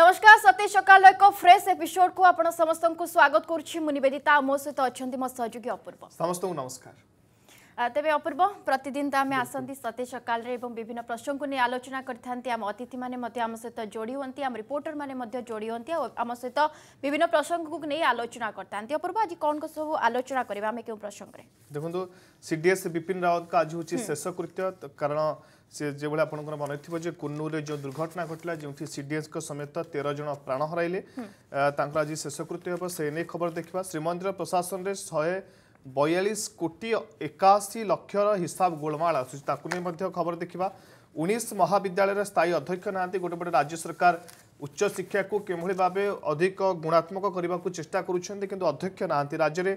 नमस्कार सतेज सकाल एक फ्रेश एपिसोड को आपण समस्त को स्वागत करुच्ची मु मो सहित अच्छा मो सहयोगी अपूर्व समस्त नमस्कार तेरे अपूर्व प्रतिदिन तो आम आसती सतेज सकाल विभिन्न प्रश्न को नहीं आलोचना करते अतिथि मैंने सहित जोड़ी हमें आम रिपोर्टर मैंने जोड़ी हमें आम सहित विभिन्न प्रसंग को नहीं आलोचना करते अपूर्व आज कौन सब आलोचना करें क्यों प्रसंग देखो सीडीएस विपिन रावत का आज हूँ शेष कृत्य कारण সে যেভাবে আপনার মনে থাকবে যে কুন্নুরে যে দুর্ঘটনা ঘটলা যে সিডিএস সমেত তের জন প্রাণ হরাইলে তাঁর আজ শেষকৃত্য হব সে নিয়ে খবর দেখা শ্রীমন্দির প্রশাসনের শহে বয়ালিশ কোটি একাশি লক্ষ হিসাব গোলমাল আসুচি তাকে নিয়ে খবর দেখা উনিশ মহাবিদ্যালয়ের স্থায়ী অধ্যক্ষ না গোটে গোটে রাজ্য সরকার উচ্চশিক্ষাকে কিভাবে ভাবে অধিক গুণাত্মক করা চেষ্টা করছেন কিন্তু অধ্যক্ষ না রাজ্যের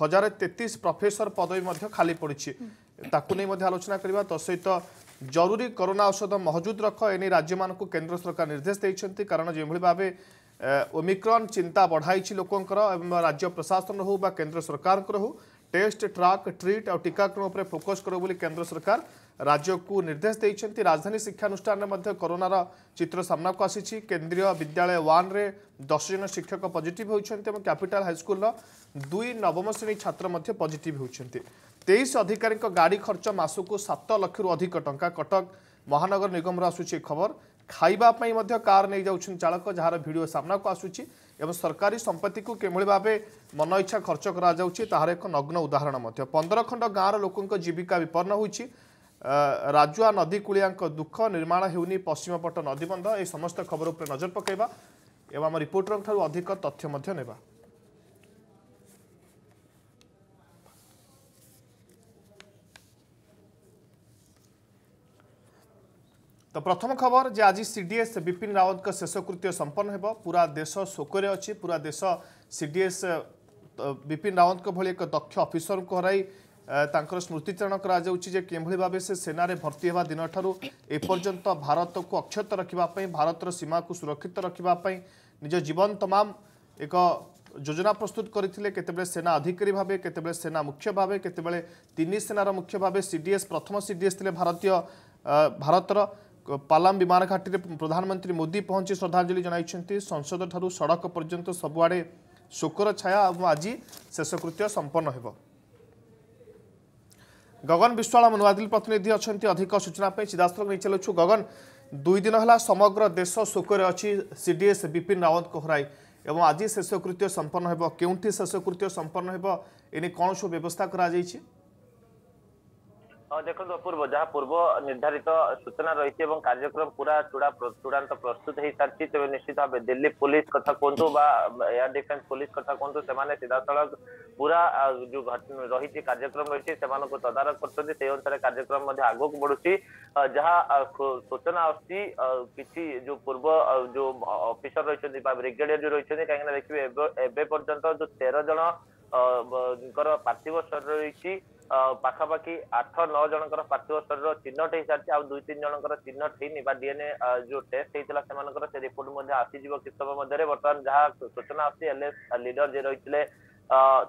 হাজার তেত্রিশ প্রফেসর পদবী খালি পড়ছে তাকে নিয়ে আলোচনা করা তো সহ জরুরি করোনা ঔষধ মহজুদ রখ এনে রাজ্য মানুষ কেন্দ্র সরকার নির্দেশ দিয়েছেন কারণ যেভাবে ভাবে ওমিক্রন চিন্তা বড়াইছি লোকর এবং রাজ্য প্রশাসন হো বা কেন্দ্র সরকার হো টেস্ট ট্রাক ট্রিট আ টিকাকরণ উপরে ফোকস করব বলে কেন্দ্র সরকার राज्य को निर्देश दिन्छ राजधानी शिक्षानुष्ठान कोरोनार चित्र सामनाको आसि केन्द्रीय विद्यालय वन दस जन शिक्षक पजिट हुन्छ क्यापिटाल हाइस्कुल दुई नवम श्रेणी छात्र पजिट हुन्छ तेईस अधिकारी गाडी खर्च मसकु सात लक्षु अधिक टा कटक महानगर निगम ଆସୁଛି खबर ଖାଇବା ପାଇଁ ମଧ୍ୟ କାର୍ ନେଇଯାଉଛନ୍ତି ଚାଳକ ଯାହାର ଭିଡ଼ିଓ ସାମ୍ନାକୁ ଆସୁଛି ଏବଂ ସରକାରୀ ସମ୍ପତ୍ତିକୁ କିଭଳି ଭାବେ ମନ ଇଚ୍ଛା ଖର୍ଚ୍ଚ କରାଯାଉଛି ତାହାର ଏକ ନଗ୍ନ ଉଦାହରଣ ମଧ୍ୟ ପନ୍ଦର ଖଣ୍ଡ ଗାଁର ଲୋକଙ୍କ ଜୀବିକା ରାଜୁଆ ନଦୀକୁଳିଆଙ୍କ ଦୁଃଖ ନିର୍ମାଣ ହେଉନି ପଶ୍ଚିମପଟ ନଦୀବନ୍ଧ ଏହି ସମସ୍ତ ଖବର ଉପରେ ନଜର ପକାଇବା ଏବଂ ଆମ ରିପୋର୍ଟରଙ୍କଠାରୁ ଅଧିକ ତଥ୍ୟ ମଧ୍ୟ ନେବା ତ ପ୍ରଥମ ଖବର ଯେ ଆଜି ସିଡିଏସ୍ ବିପିନ ରାୱତଙ୍କ ଶେଷକୃତ୍ୟ ସମ୍ପନ୍ନ ହେବ ପୁରା ଦେଶ ଶୋକରେ ଅଛି ପୁରା ଦେଶ ସିଡିଏସ୍ ବିପିନ ରାୱତଙ୍କ ଭଳି ଏକ ଦକ୍ଷ ଅଫିସରଙ୍କୁ ହରାଇ ତାଙ୍କର ସ୍ମୃତିଚାରଣ କରାଯାଉଛି ଯେ କେଉଁଭଳି ଭାବେ ସେ ସେନାରେ ଭର୍ତ୍ତି ହେବା ଦିନଠାରୁ ଏପର୍ଯ୍ୟନ୍ତ ଭାରତକୁ ଅକ୍ଷତ ରଖିବା ପାଇଁ ଭାରତର ସୀମାକୁ ସୁରକ୍ଷିତ ରଖିବା ପାଇଁ ନିଜ ଜୀବନ ତମାମ ଏକ ଯୋଜନା ପ୍ରସ୍ତୁତ କରିଥିଲେ କେତେବେଳେ ସେନା ଅଧିକାରୀ ଭାବେ କେତେବେଳେ ସେନା ମୁଖ୍ୟ ଭାବେ କେତେବେଳେ ତିନି ସେନାର ମୁଖ୍ୟ ଭାବେ ସିଡିଏସ୍ ପ୍ରଥମ ସିଡିଏସ୍ ଥିଲେ ଭାରତୀୟ ଭାରତର ପାଲାମ ବିମାନ ଘାଟିରେ ପ୍ରଧାନମନ୍ତ୍ରୀ ମୋଦି ପହଞ୍ଚି ଶ୍ରଦ୍ଧାଞ୍ଜଳି ଜଣାଇଛନ୍ତି ସଂସଦଠାରୁ ସଡ଼କ ପର୍ଯ୍ୟନ୍ତ ସବୁଆଡ଼େ ଶୋକର ଛାୟା ଏବଂ ଆଜି ଶେଷକୃତ୍ୟ ସମ୍ପନ୍ନ ହେବ गगन विश्वाल आम प्रतिनिधि अच्छा अधिक सूचना सीधासल नहीं चलु गगन दुई दिन है समग्र देश शोक अच्छी C D S Bipin Rawat को हर आज शेषकृत्य संपन्न होेषकृत्य संपन्न होने कौन सब व्यवस्था कर देखो पूर्व जहाँ पूर्व निर्धारित सूचना रही है कार्यक्रम पूरा चूड़ा चूड़ा प्रस्तुत हो सारी तेज निश्चित भाव दिल्ली पुलिस कथ कहतु एयर डिफेन्स पुलिस कथ कहु से सीधा साल पूरा जो रही कार्यक्रम रही तदारख करते अनुसार कार्यक्रम आगक बढ़ुची जहाँ सूचना अच्छी जो पूर्व जो अफिसर रही ब्रिगेडियर जो रही कहीं देखिए पर्यटन जो तेरह जन ଙ୍କର ପାର୍ଥିବ ଶରୀର ରହିଛି ପାଖାପାଖି ଆଠ ନଅ ଜଣଙ୍କର ପାର୍ଥିବ ଶରୀର ଚିହ୍ନଟ ହେଇସାରିଛି ଆଉ ଦୁଇ ତିନି ଜଣଙ୍କର ଚିହ୍ନଟ ହେଇନି ବା ଡିଏନଏ ଯୋଉ ଟେଷ୍ଟ ହେଇଥିଲା ସେମାନଙ୍କର ସେ ରିପୋର୍ଟ ମଧ୍ୟ ଆସିଯିବ କିଛି ସମୟ ମଧ୍ୟରେ ବର୍ତ୍ତମାନ ଯାହା ସୂଚନା ଆସୁଛି ଏଲଏସ୍ ଲିଡର ଯିଏ ରହିଥିଲେ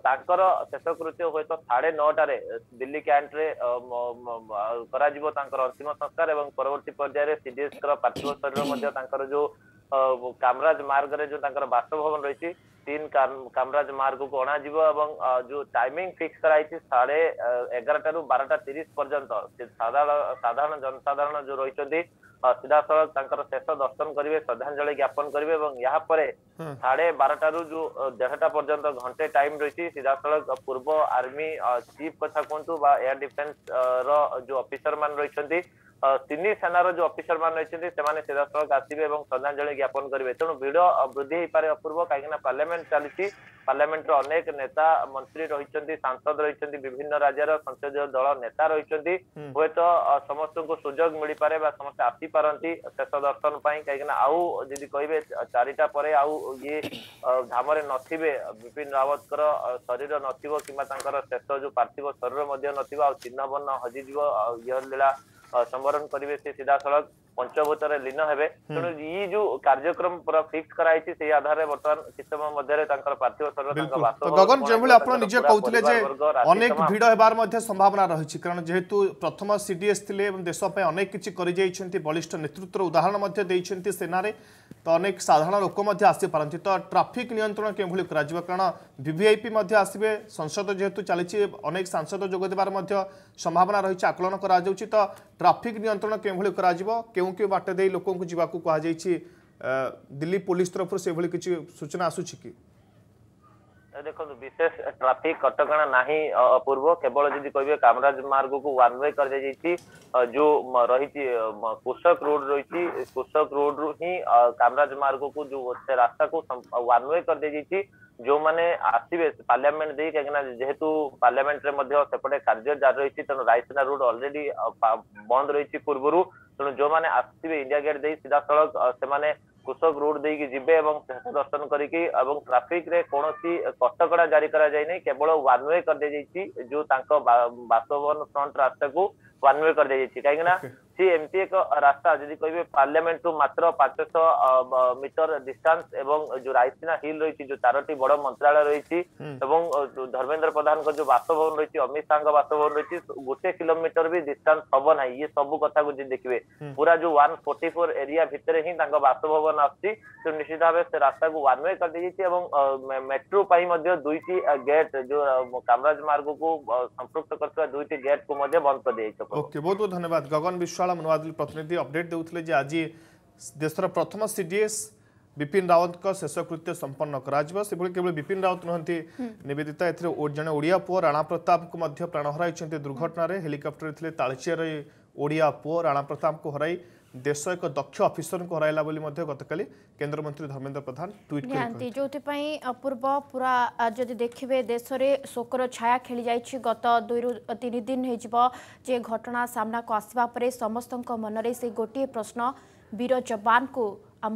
ତାଙ୍କର ଶେଷକୃତ୍ୟ ହୁଏତ ସାଢେ ନଅଟାରେ ଦିଲ୍ଲୀ କ୍ୟାଣ୍ଟରେ କରାଯିବ ତାଙ୍କର ଅନ୍ତିମ ସଂସ୍କାର ଏବଂ ପରବର୍ତ୍ତୀ ପର୍ଯ୍ୟାୟରେ ସିଡିଏସ୍ର ପାର୍ଥିବ ଶରୀର ମଧ୍ୟ ତାଙ୍କର ଯୋଉ କାମରାଜ ମାର୍ଗରେ ଯୋଉ ତାଙ୍କର ବାସଭବନ ରହିଛି तीन કામરાજ માર્ગ ગણાଯିବ ଏବଂ ଯୋଉ timing fix କରାଯାଇଛି ସାଢେ ଏଗାରଟାରୁ ବାରଟା ତିରିଶ ପର୍ଯ୍ୟନ୍ତ ସାଧାରଣ ସାଧାରଣ ଜନସାଧାରଣ ଯୋଉ ରହିଛନ୍ତି ସିଧାସଳଖ ତାଙ୍କର ଶେଷ ଦର୍ଶନ କରିବେ ଶ୍ରଦ୍ଧାଞ୍ଜଳି ଜ୍ଞାପନ କରିବେ ଏବଂ ଏହା ପରେ ସାଢେ ବାରଟାରୁ ଯୋଉ ଦେଢଟା ପର୍ଯ୍ୟନ୍ତ ଘଣ୍ଟେ ଟାଇମ ରହିଛି ସିଧାସଳଖ ପୂର୍ବ ଆର୍ମି ଚିଫ କଥା କୁହନ୍ତୁ ବା ଏୟାର ଡିଫେନ୍ସ ର ଯୋଉ ଅଫିସର ମାନେ ରହିଛନ୍ତି तीन सेनार जो अफिसर मान रही से सीधा साल आसवे और श्रद्धाजलि ज्ञापन करेंगे तेणु भिड़ वृद्धि हो पारे अपूर्व कहीं पार्लियामेंट चलती पार्लियामेंटर अनेक नेता मंत्री रही सांसद रही विभिन्न राज्य संसदीय दल नेता रही हे तो समस्त को सुजोग मिल पारे समस्त आसी पारती शेष दर्शन कहीं आउ जी कह चारिटा पर आउ ये धाम नपिन रावत शरीर नथिबा शेष जो पार्थिव शरीर नथिबा चिन्ह बन हजिजी लीला ସମ୍ବରଣ କରିବେ ସେ ସିଧାସଳଖ ପଞ୍ଚଭୂତରେ ଲୀନ ହେବେ ତେଣୁ ଇଏ ଯୋଉ କାର୍ଯ୍ୟକ୍ରମ ପୁରା ଫିକ୍ସ କରାଯାଇଛି ସେଇ ଆଧାରରେ ବର୍ତ୍ତମାନ କିଛି ସମୟ ମଧ୍ୟରେ ତାଙ୍କର ପାର୍ଥିବ ଶରୀର ତାଙ୍କ ଗଗନ ଯେଭଳି ଆପଣ ନିଜେ କହୁଥିଲେ ଯେ ଅନେକ ଭିଡ଼ ହେବାର ମଧ୍ୟ ସମ୍ଭାବନା ରହିଛି କାରଣ ଯେହେତୁ ପ୍ରଥମ ସିଡିଏସ୍ ଥିଲେ ଏବଂ ଦେଶ ପାଇଁ ଅନେକ କିଛି କରିଯାଇଛନ୍ତି ବଳିଷ୍ଠ ନେତୃତ୍ୱର ଉଦାହରଣ ମଧ୍ୟ ଦେଇଛନ୍ତି ସେନାରେ ତ ଅନେକ ସାଧାରଣ ଲୋକ ମଧ୍ୟ ଆସିପାରନ୍ତି ତ ଟ୍ରାଫିକ୍ ନିୟନ୍ତ୍ରଣ କେଉଁଭଳି କରାଯିବ କାରଣ ଭିଭିଆଇପି ମଧ୍ୟ ଆସିବେ ସଂସଦ ଯେହେତୁ ଚାଲିଛି ଅନେକ ସାଂସଦ ଯୋଗ ଦେବାର ମଧ୍ୟ ସମ୍ଭାବନା ରହିଛି ଆକଳନ କରାଯାଉଛି ତ ট্রাফিক নিয়ন্ত্রণ কেভাবে করা কেউ কেউ বাট দিয়ে লোক যা কুহযাই দিল্লি পুলিশ তরফ সেভাবে কিছু সূচনা আসুচি কি ଦେଖନ୍ତୁ ବିଶେଷ ଟ୍ରାଫିକ କଟକଣା ନାହିଁ ପୂର୍ବ କେବଳ ଯଦି କହିବେ କାମରାଜ ମାର୍ଗକୁ ୱାନ୍ ୱେ କରାଯାଇଛି ଯୋଉ ରହିଛି କୃଷକ ରୋଡ ରହିଛି କୃଷକ ରୋଡରୁ ହିଁ କାମରାଜ ମାର୍ଗକୁ ଯୋଉ ସେ ରାସ୍ତାକୁ ୱାନ୍ ୱେ କରିଦିଆଯାଇଛି ଯୋଉମାନେ ଆସିବେ ପାର୍ଲାମେଣ୍ଟ ଦେଇ କାହିଁକିନା ଯେହେତୁ ପାର୍ଲାମେଣ୍ଟରେ ମଧ୍ୟ ସେପଟେ କାର୍ଯ୍ୟ ଜାରି ରହିଛି ତେଣୁ ରାଇସିନା ରୋଡ ଅଲରେଡି ବନ୍ଦ ରହିଛି ପୂର୍ବରୁ ତେଣୁ ଯୋଉମାନେ ଆସିବେ ଇଣ୍ଡିଆ ଗେଟ୍ ଦେଇ ସିଧାସଳଖ ସେମାନେ कृषक रोड देखिए जिबे एवं दर्शन करी एवं ट्राफिक रे कौन कटक जारी करवल वे कर दी जो बासभवन फ्रंट रास्ता को ୱାନୱେ କରିଦିଆଯାଇଛି କାହିଁକି ନା ସି ଏମିତି ଏକ ରାସ୍ତା ଯଦି କହିବେ ପାର୍ଲାମେଣ୍ଟରୁ ମାତ୍ର ପାଞ୍ଚଶହ ମିଟର ଡିଷ୍ଟାନ୍ସ ଏବଂ ଯୋଉ ରାଇସିନା ହିଲ୍ ରହିଛି ଯୋଉ ଚାରୋଟି ବଡ ମନ୍ତ୍ରାଳୟ ରହିଛି ଏବଂ ଧର୍ମେନ୍ଦ୍ର ପ୍ରଧାନଙ୍କ ଯୋଉ ବାସଭବନ ରହିଛି ଅମିତ ଶାହଙ୍କ ବାସଭବନ ରହିଛି ଗୋଟେ କିଲୋମିଟର ବି ଡିଷ୍ଟାନ୍ସ ହବ ନାହିଁ ଇଏ ସବୁ କଥାକୁ ଯଦି ଦେଖିବେ ପୁରା ଯୋଉ ୱାନ୍ ଫୋର୍ଟି ଫୋର୍ ଏରିଆ ଭିତରେ ହିଁ ତାଙ୍କ ବାସଭବନ ଆସୁଛି ତେଣୁ ନିଶ୍ଚିତ ଭାବେ ସେ ରାସ୍ତାକୁ ୱାନୱେ କରିଦେଇଛି ଏବଂ ମେଟ୍ରୋ ପାଇଁ ମଧ୍ୟ ଦୁଇଟି ଗେଟ୍ ଯୋଉ କାମରାଜ ମାର୍ଗକୁ ସମ୍ପୃକ୍ତ କରୁଥିବା ଦୁଇଟି ଗେଟ୍ କୁ ମଧ୍ୟ ବନ୍ଦ କରିଦିଆଯାଇଛି ओके बहुत बहुत धन्यवाद गगन विश्वाल नुआ दिल्ली प्रतिनिधि अपडेट देते आज देशर प्रथम सीडीएस विपिन रावत शेषकृत्य संपन्न करवल विपिन रावत नुहति नवेदिता एने ओडिया पुओ राणा प्रताप को प्राण हर दुर्घटन हेलिकप्टर तालचेर ओडिया पुओ राणा प्रताप को हर দেশ এক দক্ষ অফিসর হরাইলা বলে গতকাল কেন্দ্রমন্ত্রী ধর্মেন্দ্র প্রধান টুইট নিহতি যেপাই অপূর্ব পুরা যদি দেখবে দেশে শোকর ছায়া খেলি যাই গত দুই তিন দিন হয়ে যে ঘটনা সামনাক আসবা পরে সমস্ত মনরে সেই গোটিয়ে প্রশ্ন বীর যবানু আম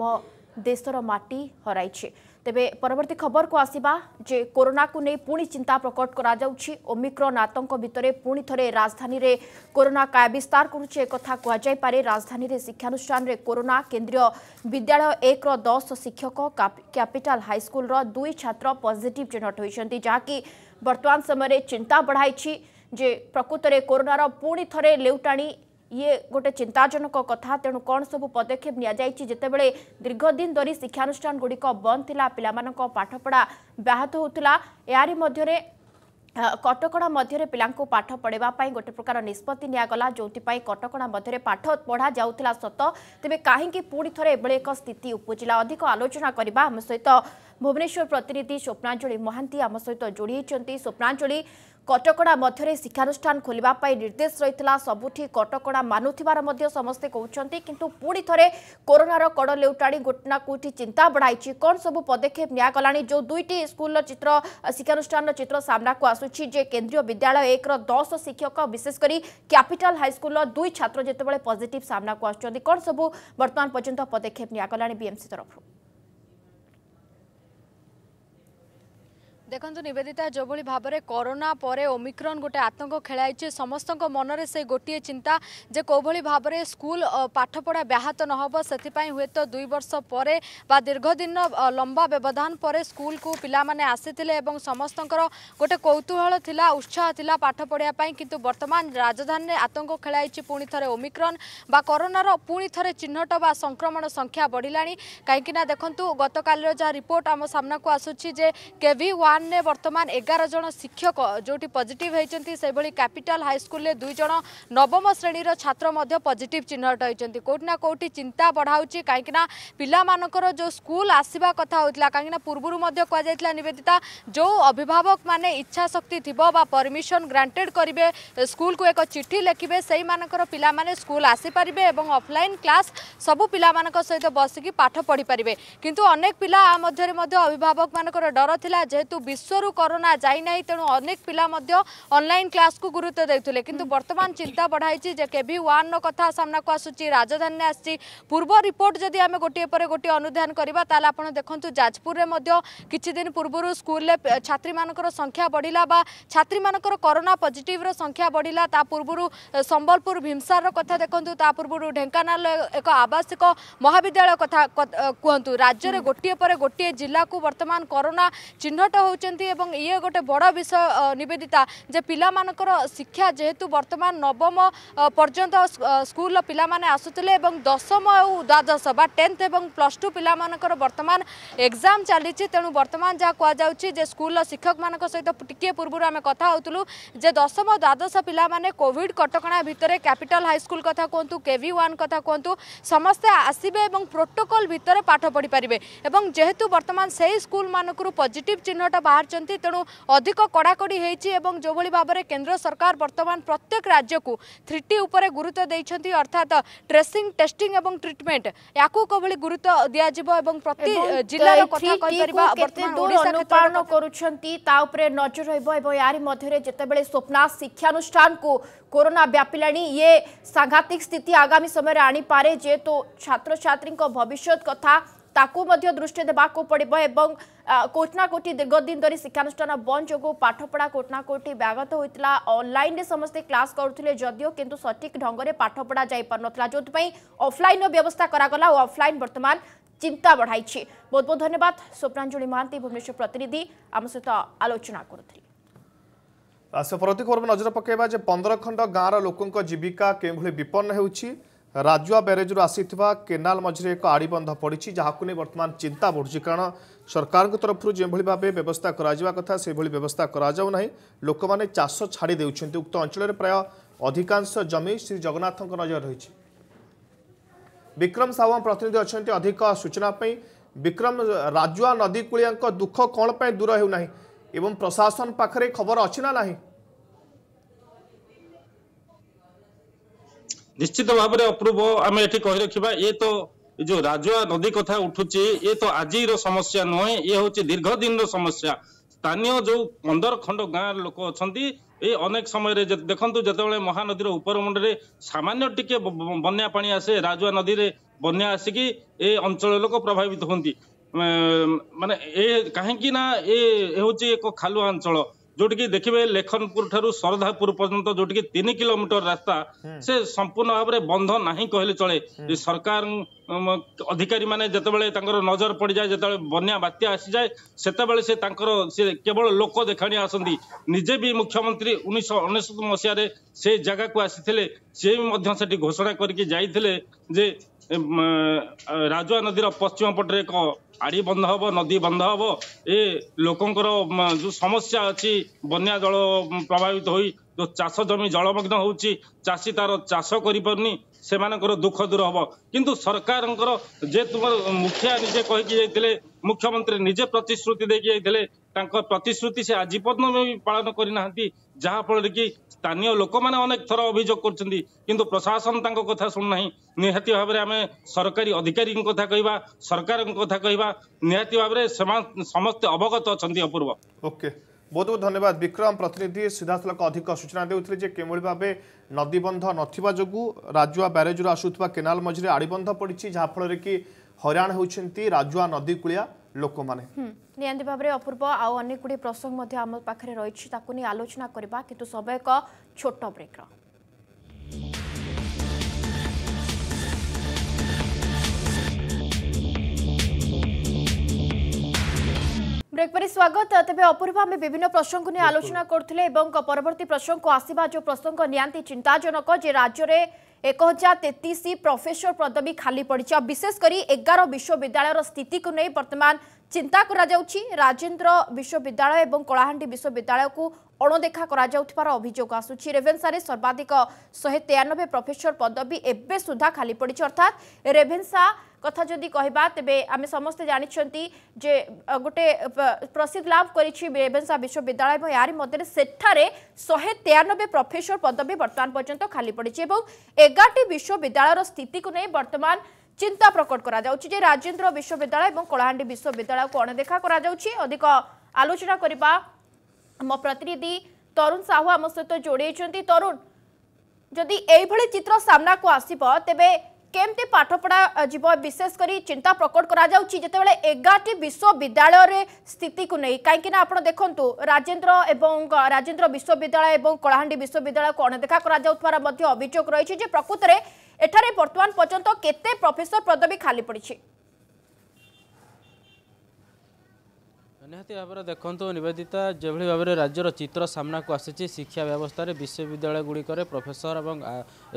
দেশর মাটি হরাইছে तेरे परवर्त खबर को आसवा जे कोरोना को नहीं पुणी चिंता प्रकट करमिक्रन आतंक भितर पुणी थे राजधानी में कोरोना काय विस्तार करता कहपे राजधानी में शिक्षानुष्ठान कोरोना केन्द्रीय विद्यालय एक रस शिक्षक क्यापिटाल हाइस्कल दुई छात्र पजिट चिन्हट होती जहाँकि बर्तमान समय चिंता बढ़ाई जे प्रकृत में कोरोनार पुणी थे लेटाणी ଇଏ ଗୋଟେ ଚିନ୍ତାଜନକ କଥା ତେଣୁ କ'ଣ ସବୁ ପଦକ୍ଷେପ ନିଆଯାଇଛି ଯେତେବେଳେ ଦୀର୍ଘଦିନ ଧରି ଶିକ୍ଷାନୁଷ୍ଠାନଗୁଡ଼ିକ ବନ୍ଦ ଥିଲା ପିଲାମାନଙ୍କ ପାଠପଢ଼ା ବ୍ୟାହତ ହେଉଥିଲା ଏହାରି ମଧ୍ୟରେ କଟକଣା ମଧ୍ୟରେ ପିଲାଙ୍କୁ ପାଠ ପଢ଼ାଇବା ପାଇଁ ଗୋଟେ ପ୍ରକାର ନିଷ୍ପତ୍ତି ନିଆଗଲା ଯେଉଁଥିପାଇଁ କଟକଣା ମଧ୍ୟରେ ପାଠ ପଢ଼ା ଯାଉଥିଲା ସତ ତେବେ କାହିଁକି ପୁଣି ଥରେ ଏଭଳି ଏକ ସ୍ଥିତି ଉପୁଜିଲା ଅଧିକ ଆଲୋଚନା କରିବା ଆମ ସହିତ ଭୁବନେଶ୍ୱର ପ୍ରତିନିଧି ସ୍ୱପ୍ନାଞ୍ଜଳି ମହାନ୍ତି ଆମ ସହିତ ଯୋଡ଼ି ହୋଇଛନ୍ତି ସ୍ୱପ୍ନାଞ୍ଜଳି କଟକଣା ମଧ୍ୟରେ ଶିକ୍ଷାନୁଷ୍ଠାନ ଖୋଲିବା ପାଇଁ ନିର୍ଦ୍ଦେଶ ରହିଥିଲା ସବୁଠି କଟକଣା ମାନୁଥିବାର ମଧ୍ୟ ସମସ୍ତେ କହୁଛନ୍ତି କିନ୍ତୁ ପୁଣି ଥରେ କରୋନାର କଡ଼ ଲେଉଟାଣି ଘଟଣା କେଉଁଠି ଚିନ୍ତା ବଢ଼ାଇଛି କ'ଣ ସବୁ ପଦକ୍ଷେପ ନିଆଗଲାଣି ଯେଉଁ ଦୁଇଟି ସ୍କୁଲର ଚିତ୍ର ଶିକ୍ଷାନୁଷ୍ଠାନର ଚିତ୍ର ସାମ୍ନାକୁ ଆସୁଛି ଯେ କେନ୍ଦ୍ରୀୟ ବିଦ୍ୟାଳୟ ଏକର ଦଶ ଶିକ୍ଷକ ବିଶେଷ କରି କ୍ୟାପିଟାଲ ହାଇସ୍କୁଲର ଦୁଇ ଛାତ୍ର ଯେତେବେଳେ ପଜିଟିଭ୍ ସାମ୍ନାକୁ ଆସୁଛନ୍ତି କ'ଣ ସବୁ ବର୍ତ୍ତମାନ ପର୍ଯ୍ୟନ୍ତ ପଦକ୍ଷେପ ନିଆଗଲାଣି ବିଏମ୍ସି ତରଫରୁ ଦେଖନ୍ତୁ ନିବେଦିତା ଯେଉଁଭଳି ଭାବରେ କରୋନା ପରେ ଓମିକ୍ରନ୍ ଗୋଟେ ଆତଙ୍କ ଖେଳାଇଛି ସମସ୍ତଙ୍କ ମନରେ ସେ ଗୋଟିଏ ଚିନ୍ତା ଯେ କେଉଁଭଳି ଭାବରେ ସ୍କୁଲ ପାଠପଢ଼ା ବ୍ୟାହତ ନ ହେବ ସେଥିପାଇଁ ହୁଏତ ଦୁଇ ବର୍ଷ ପରେ ବା ଦୀର୍ଘଦିନ ଲମ୍ବା ବ୍ୟବଧାନ ପରେ ସ୍କୁଲକୁ ପିଲାମାନେ ଆସିଥିଲେ ଏବଂ ସମସ୍ତଙ୍କର ଗୋଟେ କୌତୁହଳ ଥିଲା ଉତ୍ସାହ ଥିଲା ପାଠ ପଢ଼ିବା ପାଇଁ କିନ୍ତୁ ବର୍ତ୍ତମାନ ରାଜଧାନୀରେ ଆତଙ୍କ ଖେଳାଇଛି ପୁଣି ଥରେ ଓମିକ୍ରନ୍ ବା କରୋନାର ପୁଣି ଥରେ ଚିହ୍ନଟ ବା ସଂକ୍ରମଣ ସଂଖ୍ୟା ବଢ଼ିଲାଣି କାହିଁକିନା ଦେଖନ୍ତୁ ଗତକାଲିର ଯାହା ରିପୋର୍ଟ ଆମ ସାମ୍ନାକୁ ଆସୁଛି ଯେ କେଭି ୱାନ୍ ରେ ବର୍ତ୍ତମାନ ଏଗାର ଜଣ ଶିକ୍ଷକ ଯେଉଁଠି ପଜିଟିଭ୍ ହୋଇଛନ୍ତି ସେଭଳି କ୍ୟାପିଟାଲ ହାଇସ୍କୁଲରେ ଦୁଇ ଜଣ ନବମ ଶ୍ରେଣୀର ଛାତ୍ର ମଧ୍ୟ ପଜିଟିଭ୍ ଚିହ୍ନଟ ହୋଇଛନ୍ତି କେଉଁଠି ନା କେଉଁଠି ଚିନ୍ତା ବଢ଼ାଉଛି କାହିଁକିନା ପିଲାମାନଙ୍କର ଯେଉଁ ସ୍କୁଲ ଆସିବା କଥା ହେଉଥିଲା କାହିଁକିନା ପୂର୍ବରୁ ମଧ୍ୟ କୁହାଯାଇଥିଲା ନିବେଦିତା ଯେଉଁ ଅଭିଭାବକମାନେ ଇଚ୍ଛାଶକ୍ତି ଥିବ ବା ପରମିସନ୍ ଗ୍ରାଣ୍ଟେଡ୍ କରିବେ ସ୍କୁଲକୁ ଏକ ଚିଠି ଲେଖିବେ ସେଇମାନଙ୍କର ପିଲାମାନେ ସ୍କୁଲ ଆସିପାରିବେ ଏବଂ ଅଫଲାଇନ୍ କ୍ଲାସ୍ ସବୁ ପିଲାମାନଙ୍କ ସହିତ ବସିକି ପାଠ ପଢ଼ିପାରିବେ କିନ୍ତୁ ଅନେକ ପିଲା ଆ ମଧ୍ୟରେ ମଧ୍ୟ ଅଭିଭାବକମାନଙ୍କର ଡର ଥିଲା ଯେହେତୁ ବିଶ୍ୱରୁ କରୋନା ଯାଇନାହିଁ ତେଣୁ ଅନେକ ପିଲା ମଧ୍ୟ ଅନଲାଇନ୍ କ୍ଲାସ୍କୁ ଗୁରୁତ୍ୱ ଦେଉଥିଲେ କିନ୍ତୁ ବର୍ତ୍ତମାନ ଚିନ୍ତା ବଢ଼ାଇଛି ଯେ କେ ଭି ୱାନ୍ର କଥା ସାମ୍ନାକୁ ଆସୁଛି ରାଜଧାନୀ ଆସିଛି ପୂର୍ବ ରିପୋର୍ଟ ଯଦି ଆମେ ଗୋଟିଏ ପରେ ଗୋଟିଏ ଅନୁଧ୍ୟାନ କରିବା ତାହେଲେ ଆପଣ ଦେଖନ୍ତୁ ଯାଜପୁରରେ ମଧ୍ୟ କିଛି ଦିନ ପୂର୍ବରୁ ସ୍କୁଲରେ ଛାତ୍ରୀମାନଙ୍କର ସଂଖ୍ୟା ବଢ଼ିଲା ବା ଛାତ୍ରୀମାନଙ୍କର କରୋନା ପଜିଟିଭ୍ର ସଂଖ୍ୟା ବଢ଼ିଲା ତା ପୂର୍ବରୁ ସମ୍ବଲପୁର ଭୀମସାରର କଥା ଦେଖନ୍ତୁ ତା ପୂର୍ବରୁ ଢେଙ୍କାନାଳ ଏକ ଆବାସିକ ମହାବିଦ୍ୟାଳୟ କଥା କୁହନ୍ତୁ ରାଜ୍ୟରେ ଗୋଟିଏ ପରେ ଗୋଟିଏ ଜିଲ୍ଲାକୁ ବର୍ତ୍ତମାନ କରୋନା ଚିହ୍ନଟ ହେଉଛନ୍ତି ଏବଂ ଇଏ ଗୋଟେ ବଡ଼ ବିଷୟ ନିବେଦିତା ଯେ ପିଲାମାନଙ୍କର ଶିକ୍ଷା ଯେହେତୁ ବର୍ତ୍ତମାନ ନବମ ପର୍ଯ୍ୟନ୍ତ ସ୍କୁଲର ପିଲାମାନେ ଆସୁଥିଲେ ଏବଂ ଦଶମ ଆଉ ଦ୍ୱାଦଶ ବା ଟେନ୍ଥ ଏବଂ ପ୍ଲସ୍ ଟୁ ପିଲାମାନଙ୍କର ବର୍ତ୍ତମାନ ଏକ୍ଜାମ୍ ଚାଲିଛି ତେଣୁ ବର୍ତ୍ତମାନ ଯାହା କୁହାଯାଉଛି ଯେ ସ୍କୁଲର ଶିକ୍ଷକମାନଙ୍କ ସହିତ ଟିକିଏ ପୂର୍ବରୁ ଆମେ କଥା ହେଉଥିଲୁ ଯେ ଦଶମ ଦ୍ୱାଦଶ ପିଲାମାନେ କୋଭିଡ଼୍ କଟକଣା ଭିତରେ କ୍ୟାପିଟାଲ ହାଇସ୍କୁଲ କଥା କୁହନ୍ତୁ କେ ଭି ୱାନ୍ କଥା କୁହନ୍ତୁ ସମସ୍ତେ ଆସିବେ ଏବଂ ভিতরে ଭିତରେ ପାଠ ପଢ଼ିପାରିବେ ଏବଂ ଯେହେତୁ ବର୍ତ୍ତମାନ সেই স্কুল ପଜିଟିଭ୍ পজিটিভ ବାହାରିଛନ୍ତି ତେଣୁ ଅଧିକ କଡ଼ାକଡ଼ି ହୋଇଛି ଏବଂ ଯେଉଁଭଳି ଭାବରେ କେନ୍ଦ୍ର ସରକାର ବର୍ତ୍ତମାନ ପ୍ରତ୍ୟେକ ରାଜ୍ୟକୁ ଥ୍ରୀ ଟି ଉପରେ ଗୁରୁତ୍ୱ ଦେଇଛନ୍ତି ଅର୍ଥାତ୍ ଟ୍ରେସିଂ ଟେଷ୍ଟିଂ ଏବଂ ଟ୍ରିଟମେଣ୍ଟ ୟାକୁ କୋଭଳି ଗୁରୁତ୍ୱ ଦିଆଯିବ ଏବଂ ପ୍ରତି ଜିଲ୍ଲାର କଥା କହିପାରିବା ଅନୁପାଳନ କରୁଛନ୍ତି ତା ଉପରେ ନଜର ରହିବ ଏବଂ ୟାରି ମଧ୍ୟରେ ଯେତେବେଳେ ସ୍ୱପ୍ନା ଶିକ୍ଷାନୁଷ୍ଠାନକୁ कोरोना व्यापिलाणी ये सांघातिक स्थिति आगामी समय आनीपे जेहेतु तो छात्र छात्री भविष्य कथा ତାକୁ ମଧ୍ୟ ଦୃଷ୍ଟି ଦେବାକୁ ପଡ଼ିବ ଏବଂ କୋଟିନାକୋଟି ଦୀର୍ଘଦିନ ଧରି ଶିକ୍ଷାନୁଷ୍ଠାନ ବନ୍ଦ ଯୋଗୁଁ ପାଠପଢ଼ା କୋଟିନାକୋଟି ବ୍ୟାଘାତ ହୋଇଥିଲା ଅନଲାଇନ୍ରେ ସମସ୍ତେ କ୍ଲାସ୍ କରୁଥିଲେ ଯଦିଓ କିନ୍ତୁ ସଠିକ୍ ଢଙ୍ଗରେ ପାଠପଢ଼ା ଯାଇପାରୁନଥିଲା ଯେଉଁଥିପାଇଁ ଅଫ୍ଲାଇନ୍ର ବ୍ୟବସ୍ଥା କରାଗଲା ଓ ଅଫ୍ଲାଇନ୍ ବର୍ତ୍ତମାନ ଚିନ୍ତା ବଢ଼ାଇଛି ବହୁତ ବହୁତ ଧନ୍ୟବାଦ ସ୍ୱପ୍ନାଞ୍ଜଳି ମହାନ୍ତି ଭୁବନେଶ୍ୱର ପ୍ରତିନିଧି ଆମ ସହିତ ଆଲୋଚନା କରୁଥିଲେ ସେ ପ୍ରତିକୁ ନଜର ପକାଇବା ଯେ ପନ୍ଦର ଖଣ୍ଡ ଗାଁର ଲୋକଙ୍କ ଜୀବିକା କେଉଁଭଳି ବିପନ୍ନ ହେଉଛି ରାଜୁଆ ବ୍ୟାରେଜରୁ ଆସିଥିବା କେନାଲ ମଝିରେ ଏକ ଆଡ଼ିବନ୍ଧ ପଡ଼ିଛି ଯାହାକୁ ନେଇ ବର୍ତ୍ତମାନ ଚିନ୍ତା ବଢ଼ୁଛି କାରଣ ସରକାରଙ୍କ ତରଫରୁ ଯେଉଁଭଳି ଭାବେ ବ୍ୟବସ୍ଥା କରାଯିବା କଥା ସେଭଳି ବ୍ୟବସ୍ଥା କରାଯାଉନାହିଁ ଲୋକମାନେ ଚାଷ ଛାଡ଼ି ଦେଉଛନ୍ତି ଉକ୍ତ ଅଞ୍ଚଳରେ ପ୍ରାୟ ଅଧିକାଂଶ ଜମି ଶ୍ରୀ ଜଗନ୍ନାଥଙ୍କ ନଜର ରହିଛି ବିକ୍ରମ ସାହୁ ପ୍ରତିନିଧି ଅଛନ୍ତି ଅଧିକ ସୂଚନା ପାଇଁ ବିକ୍ରମ ରାଜୁଆ ନଦୀକୁଳିଆଙ୍କ ଦୁଃଖ କ'ଣ ପାଇଁ ଦୂର ହେଉନାହିଁ ଏବଂ ପ୍ରଶାସନ ପାଖରେ ଖବର ଅଛି ନା ନାହିଁ ନିଶ୍ଚିତ ଭାବରେ ଅପୂର୍ବ ଆମେ ଏଠି କହି ରଖିବା ଇଏ ତ ଯୋଉ ରାଜୁଆ ନଦୀ କଥା ଉଠୁଛି ଇଏ ତ ଆଜିର ସମସ୍ୟା ନୁହେଁ ଇଏ ହଉଛି ଦୀର୍ଘ ଦିନର ସମସ୍ୟା ସ୍ଥାନୀୟ ଯୋଉ ପନ୍ଦର ଖଣ୍ଡ ଗାଁ ଲୋକ ଅଛନ୍ତି ଏ ଅନେକ ସମୟରେ ଦେଖନ୍ତୁ ଯେତେବେଳେ ମହାନଦୀର ଉପର ମୁଣ୍ଡରେ ସାମାନ୍ୟ ଟିକେ ବନ୍ୟା ପାଣି ଆସେ ରାଜୁଆ ନଦୀରେ ବନ୍ୟା ଆସିକି ଏ ଅଞ୍ଚଳ ଲୋକ ପ୍ରଭାବିତ ହୁଅନ୍ତି ମାନେ ଏ କାହିଁକି ନା ଏ ହେଉଛି ଏକ ଖାଲୁଆ ଅଞ୍ଚଳ ଯୋଉଠିକି ଦେଖିବେ ଲେଖନପୁର ଠାରୁ ଶରଧାପୁର ପର୍ଯ୍ୟନ୍ତ ଯୋଉଠିକି ତିନି କିଲୋମିଟର ରାସ୍ତା ସେ ସମ୍ପୂର୍ଣ୍ଣ ଭାବରେ ବନ୍ଧ ନାହିଁ କହିଲେ ଚଳେ ସରକାର ଅଧିକାରୀମାନେ ଯେତେବେଳେ ତାଙ୍କର ନଜର ପଡ଼ିଯାଏ ଯେତେବେଳେ ବନ୍ୟା ବାତ୍ୟା ଆସିଯାଏ ସେତେବେଳେ ସେ ତାଙ୍କର ସେ କେବଳ ଲୋକ ଦେଖାଣି ଆସନ୍ତି ନିଜେ ବି ମୁଖ୍ୟମନ୍ତ୍ରୀ ଉଣେଇଶହ ଅନେଶତ ମସିହାରେ ସେ ଜାଗାକୁ ଆସିଥିଲେ ସେ ବି ମଧ୍ୟ ସେଠି ଘୋଷଣା କରିକି ଯାଇଥିଲେ ଯେ ରାଜୁଆ ନଦୀର ପଶ୍ଚିମ ପଟରେ ଏକ ଆଡ଼ି ବନ୍ଧ ହବ ନଦୀ ବନ୍ଧ ହବ ଏ ଲୋକଙ୍କର ଯୋଉ ସମସ୍ୟା ଅଛି ବନ୍ୟା ଜଳ ପ୍ରଭାବିତ ହୋଇ ଯେଉଁ ଚାଷ ଜମି ଜଳମଗ୍ନ ହେଉଛି ଚାଷୀ ତାର ଚାଷ କରିପାରୁନି ସେମାନଙ୍କର ଦୁଃଖ ଦୂର ହେବ କିନ୍ତୁ ସରକାରଙ୍କର ଯେ ତୁମର ମୁଖିଆ ନିଜେ କହିକି ଯାଇଥିଲେ ମୁଖ୍ୟମନ୍ତ୍ରୀ ନିଜେ ପ୍ରତିଶ୍ରୁତି ଦେଇକି ଯାଇଥିଲେ ତାଙ୍କ ପ୍ରତିଶ୍ରୁତି ସେ ଆଜି ପର୍ଯ୍ୟନ୍ତ ବି ପାଳନ କରିନାହାନ୍ତି ଯାହାଫଳରେ କି ସ୍ଥାନୀୟ ଲୋକମାନେ ଅନେକ ଥର ଅଭିଯୋଗ କରୁଛନ୍ତି କିନ୍ତୁ ପ୍ରଶାସନ ତାଙ୍କ କଥା ଶୁଣୁନାହିଁ ନିହାତି ଭାବରେ ଆମେ ସରକାରୀ ଅଧିକାରୀଙ୍କ କଥା କହିବା ସରକାରଙ୍କ କଥା କହିବା ନିହାତି ଭାବରେ ସେମାନେ ସମସ୍ତେ ଅବଗତ ଅଛନ୍ତି ଅପୂର୍ବ ଓକେ ବହୁତ ବହୁତ ଧନ୍ୟବାଦ ବିକ୍ରମ ପ୍ରତିନିଧି ସିଧାସଳଖ ଅଧିକ ସୂଚନା ଦେଉଥିଲେ ଯେ କେଉଁଭଳି ଭାବେ ନଦୀବନ୍ଧ ନଥିବା ଯୋଗୁଁ ରାଜୁଆ ବ୍ୟାରେଜରୁ ଆସୁଥିବା କେନାଲ ମଝିରେ ଆଡ଼ିବନ୍ଧ ପଡ଼ିଛି ଯାହାଫଳରେ କି ହଇରାଣ ହେଉଛନ୍ତି ରାଜୁଆ ନଦୀକୁଳିଆ ଲୋକମାନେ ନିହାତି ଭାବରେ ଅପୂର୍ବ ଆଉ ଅନେକ ଗୁଡ଼ିଏ ପ୍ରସଙ୍ଗ ମଧ୍ୟ ଆମ ପାଖରେ ରହିଛି ତାକୁ ନେଇ ଆଲୋଚନା କରିବା କିନ୍ତୁ ସବୁ ଏକ ଛୋଟ ବ୍ରେକ୍ର ব্রেক পরে স্বাগত তবে অপূর্ব আমি বিভিন্ন প্রসঙ্গ নিয়ে আলোচনা করলে এবং পরবর্তী প্রসঙ্গ আসবা যে প্রসঙ্গ নিহতি চিন্তাজনক যে রাজ্যের এক হাজার তেত্রিশ প্রফেসর পদবী খালি পড়ছে বিশেষ করে এগার বিশ্ববিদ্যালয়ের স্থিতিকে নিয়ে বর্তমান চিন্তা করা যাচ্ছে রাজেন্দ্র বিশ্ববিদ্যালয় এবং কলাহান্ডি বিশ্ববিদ্যালয়কু অণদেখা করা যাওয়ার অভিযোগ আসুচি রেভেনসারে সর্বাধিক শহে তেয়ানবে প্রফেসর পদবী এবে সুদ্ধা খালি পড়ছে অর্থাৎ রেভেনসা কথা যদি কহবা তেবে আমি সমস্তে জাঁচান্তি যে গোটে প্রসিদ্ধ লাভ করেছি রেভেনসা বিশ্ববিদ্যালয় এবং এর মধ্যে সেঠারে শহে তেয়ানবে প্রফেসর পদবী বর্তমান পর্যন্ত খালি পড়ছে এবং এগারটি বিশ্ববিদ্যালয়ের স্থিতিকে নিয়ে বর্তমান চিন্তা প্রকট করা যাচ্ছে যে রাজেন্দ্র বিশ্ববিদ্যালয় এবং কলাহান্ডি বিশ্ববিদ্যালয়কে অণদেখা করা যাচ্ছে অধিক আলোচনা করা আমার প্রতিনিধি তরুণ সাহু আমার সহ যোড়াইছেন তরুণ যদি এইভাবে চিত্র সামনাকু আসব তেবে কেমতি পাঠপড়া যাব বিশেষ করে চিন্তা প্রকট করা যাচ্ছে যেতবে এগারটি বিশ্ববিদ্যালয়ের স্থিতিকে নেই কিনা আপনার দেখুন রাজেন্দ্র এবং রাজেন্দ্র বিশ্ববিদ্যালয় এবং কলাহান্ডি বিশ্ববিদ্যালয়কে অণদেখা করা যাওয়ার অভিযোগ রয়েছে যে প্রকৃতরে এখানে বর্তমান পর্যন্ত কেতে প্রফেসর পদবী খালি পড়ছে ନିହାତି ଭାବରେ ଦେଖନ୍ତୁ ନିବେଦିତା ଯେଭଳି ଭାବରେ ରାଜ୍ୟର ଚିତ୍ର ସାମ୍ନାକୁ ଆସିଛି ଶିକ୍ଷା ବ୍ୟବସ୍ଥାରେ ବିଶ୍ୱବିଦ୍ୟାଳୟଗୁଡ଼ିକରେ ପ୍ରଫେସର ଏବଂ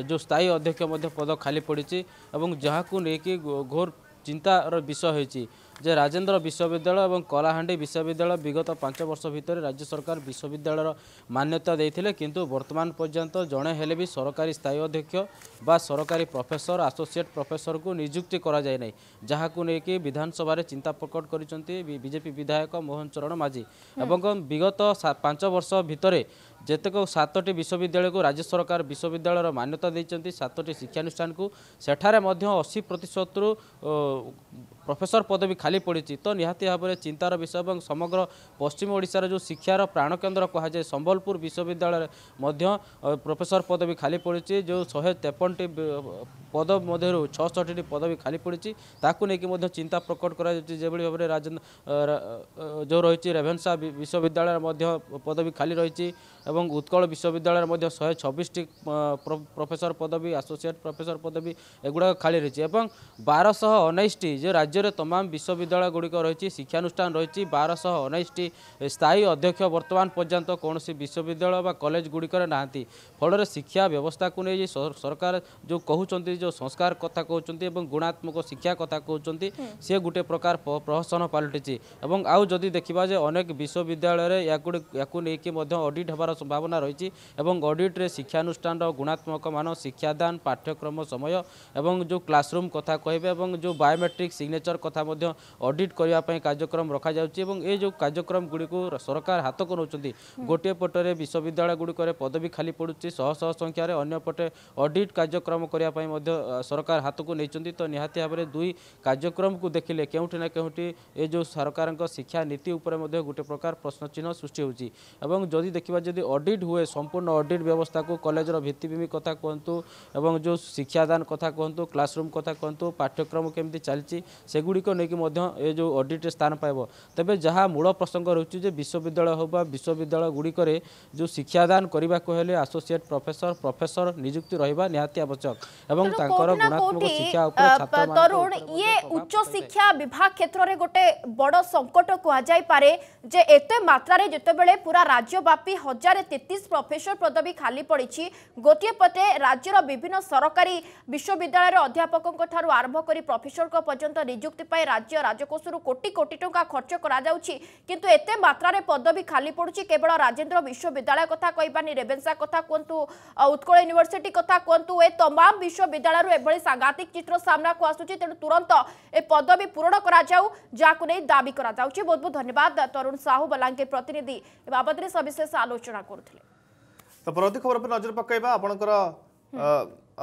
ଯେଉଁ ସ୍ଥାୟୀ ଅଧ୍ୟକ୍ଷ ମଧ୍ୟ ପଦ ଖାଲି ପଡ଼ିଛି ଏବଂ ଯାହାକୁ ନେଇକି ଘୋର ଚିନ୍ତାର ବିଷୟ ହୋଇଛି যে রাজেন্দ্র বিশ্ববিদ্যালয় এবং কলাহাণ্ডি বিশ্ববিদ্যালয় বিগত পাঁচ বর্ষ ভিতরে রাজ্য সরকার বিশ্ববিদ্যালয়ের মান্যতা দিয়েছিলেন কিন্তু বর্তমান পর্যন্ত জনে হলে বি সরকারি স্থায়ী অধ্যক্ষ বা সরকারি প্রফেসর আসোসিয়েট প্রফেসরকে নিযুক্তি করা যায় নাই যাহাকু নেকি বিধানসভার চিন্তা প্রকট করেছেন বিজেপি বিধায়ক মোহন চরণ মাঝি এবং বিগত পাঁচ বর্ষ ভিতরে ଯେତେକ ସାତଟି ବିଶ୍ୱବିଦ୍ୟାଳୟକୁ ରାଜ୍ୟ ସରକାର ବିଶ୍ୱବିଦ୍ୟାଳୟର ମାନ୍ୟତା ଦେଇଛନ୍ତି ସାତଟି ଶିକ୍ଷାନୁଷ୍ଠାନକୁ ସେଠାରେ ମଧ୍ୟ ଅଶୀ ପ୍ରତିଶତରୁ ପ୍ରଫେସର ପଦବୀ ଖାଲି ପଡ଼ିଛି ତ ନିହାତି ଭାବରେ ଚିନ୍ତାର ବିଷୟ ଏବଂ ସମଗ୍ର ପଶ୍ଚିମ ଓଡ଼ିଶାର ଯେଉଁ ଶିକ୍ଷାର ପ୍ରାଣକେନ୍ଦ୍ର କୁହାଯାଏ ସମ୍ବଲପୁର ବିଶ୍ୱବିଦ୍ୟାଳୟରେ ମଧ୍ୟ ପ୍ରଫେସର ପଦବୀ ଖାଲି ପଡ଼ିଛି ଯେଉଁ ଶହେ ତେପନଟି ପଦ ମଧ୍ୟରୁ ଛଅଷଠିଟି ପଦବୀ ଖାଲି ପଡ଼ିଛି ତାକୁ ନେଇକି ମଧ୍ୟ ଚିନ୍ତା ପ୍ରକଟ କରାଯାଉଛି ଯେଭଳି ଭାବରେ ରାଜେନ୍ଦ୍ର ଯେଉଁ ରହିଛି ରେଭେନ୍ସା ବିଶ୍ୱବିଦ୍ୟାଳୟରେ ମଧ୍ୟ ପଦବୀ ଖାଲି ରହିଛି এবং উৎকল বিশ্ববিদ্যালয়ের মধ্যে শহে ছবিশটি প্রফেসর পদবী আসোসিয়েট প্রফেসর পদবী এগুড়া খালি রয়েছে এবং বারশহ অনাইশটি যে রাজ্যের তমাম বিশ্ববিদ্যালয়গুড়ি রয়েছে শিক্ষানুষ্ঠান রয়েছে বারশহ অনাইশটি স্থায়ী অধ্যক্ষ বর্তমান পর্যন্ত কৌশি বিশ্ববিদ্যালয় বা কলেজগুড়ি না ফলের শিক্ষা ব্যবস্থাকে নিয়ে সরকার যে কুমার যে সংস্কার কথা কুমার এবং গুণাত্মক শিক্ষা কথা কুমার সি গোটে প্রকার প্রহসন পাল্টিছে এবং আউ যদি দেখা যে অনেক বিশ্ববিদ্যালয়ের ইয়াকে নিয়ে অডিট হবার সম্ভাবনা রয়েছে এবং অডিট্রে শিক্ষানুষ্ঠানর গুণাত্মক মান শিক্ষাদান পাঠ্যক্রম সময় এবং যে ক্লাসরুম কথা কহবে এবং যে বায়োমেট্রিক সিগনেচর কথা অডিট করা কার্যক্রম রখা যাচ্ছে এবং এই যে কার্যক্রমগুড়ি সরকার হাতক নেওয়া গোটিয়ে পটরে বিশ্ববিদ্যালয়গুড়ি পদবী খালি পড়ুছে শহ শহ সংখ্যার অন্যপটে অডিট কার্যক্রম করা সরকার হাতক নিয়েছেন তো নিহতি ভাবে দুই কার্যক্রমক দেখলে কেউটি না কেউটি এই যে সরকারঙ্ শিক্ষা নীতি উপরে গোটে প্রকার প্রশ্নচিহ্ন সৃষ্টি হচ্ছে এবং যদি দেখা যদি যদি অডিট হুয়ে সম্পূর্ণ অডিট ব্যবস্থাকে কলেজর ভিত্তিভূমি কথা কুহতু এবং যে শিক্ষাদান কথা কুহতু ক্লাসরুম কথা কুহতু পাঠ্যক্রম কেমি চালছি সেগুড়ি নেই এ যে অডিটে স্থান পাইব তবে যা মূল প্রসঙ্গ রয়েছে যে বিশ্ববিদ্যালয় হোক বা বিশ্ববিদ্যালয় গুড়িকরে যে শিক্ষাদান করা হলে আসোসিয়েট প্রফেসর প্রফেসর নিযুক্তি রহবা নিহতি আবশ্যক এবং তাঁর গুণাত্মক শিক্ষা উপরে ছাত্র তরুণ ইয়ে উচ্চ শিক্ষা বিভাগ ক্ষেত্রে গোটে বড় সংকট কুহযাই পারে যে এত মাত্রায় যেতবে পুরা রাজ্যব্যাপী হাজার ହଜାର ତେତିଶ ପ୍ରଫେସର ପଦବୀ ଖାଲି ପଡ଼ିଛି ଗୋଟିଏ ପଟେ ରାଜ୍ୟର ବିଭିନ୍ନ ସରକାରୀ ବିଶ୍ୱବିଦ୍ୟାଳୟର ଅଧ୍ୟାପକଙ୍କଠାରୁ ଆରମ୍ଭ କରି ପ୍ରଫେସରଙ୍କ ପର୍ଯ୍ୟନ୍ତ ନିଯୁକ୍ତି ପାଇଁ ରାଜ୍ୟ ରାଜକୋଷରୁ କୋଟି କୋଟି ଟଙ୍କା ଖର୍ଚ୍ଚ କରାଯାଉଛି କିନ୍ତୁ ଏତେ ମାତ୍ରାରେ ପଦବୀ ଖାଲି ପଡ଼ୁଛି କେବଳ ରାଜେନ୍ଦ୍ର ବିଶ୍ୱବିଦ୍ୟାଳୟ କଥା କହିବାନି ରେଭେନ୍ସା କଥା କୁହନ୍ତୁ ଉତ୍କଳ ୟୁନିଭର୍ସିଟି କଥା କୁହନ୍ତୁ ଏ ତମାମ ବିଶ୍ୱବିଦ୍ୟାଳୟରୁ ଏଭଳି ସାଂଘାତିକ ଚିତ୍ର ସାମ୍ନାକୁ ଆସୁଛି ତେଣୁ ତୁରନ୍ତ ଏ ପଦବୀ ପୂରଣ କରାଯାଉ ଯାହାକୁ ନେଇ ଦାବି କରାଯାଉଛି ବହୁତ ବହୁତ ଧନ୍ୟବାଦ ତରୁଣ ସାହୁ ବଲାଙ୍ଗୀର ପ୍ରତିନିଧି ଏ ବାବଦରେ ସବିଶେଷ ଆଲୋଚନା ଘୋଷଣା କରୁଥିଲେ ତ ପରବର୍ତ୍ତୀ ଖବର ଉପରେ ନଜର ପକାଇବା ଆପଣଙ୍କର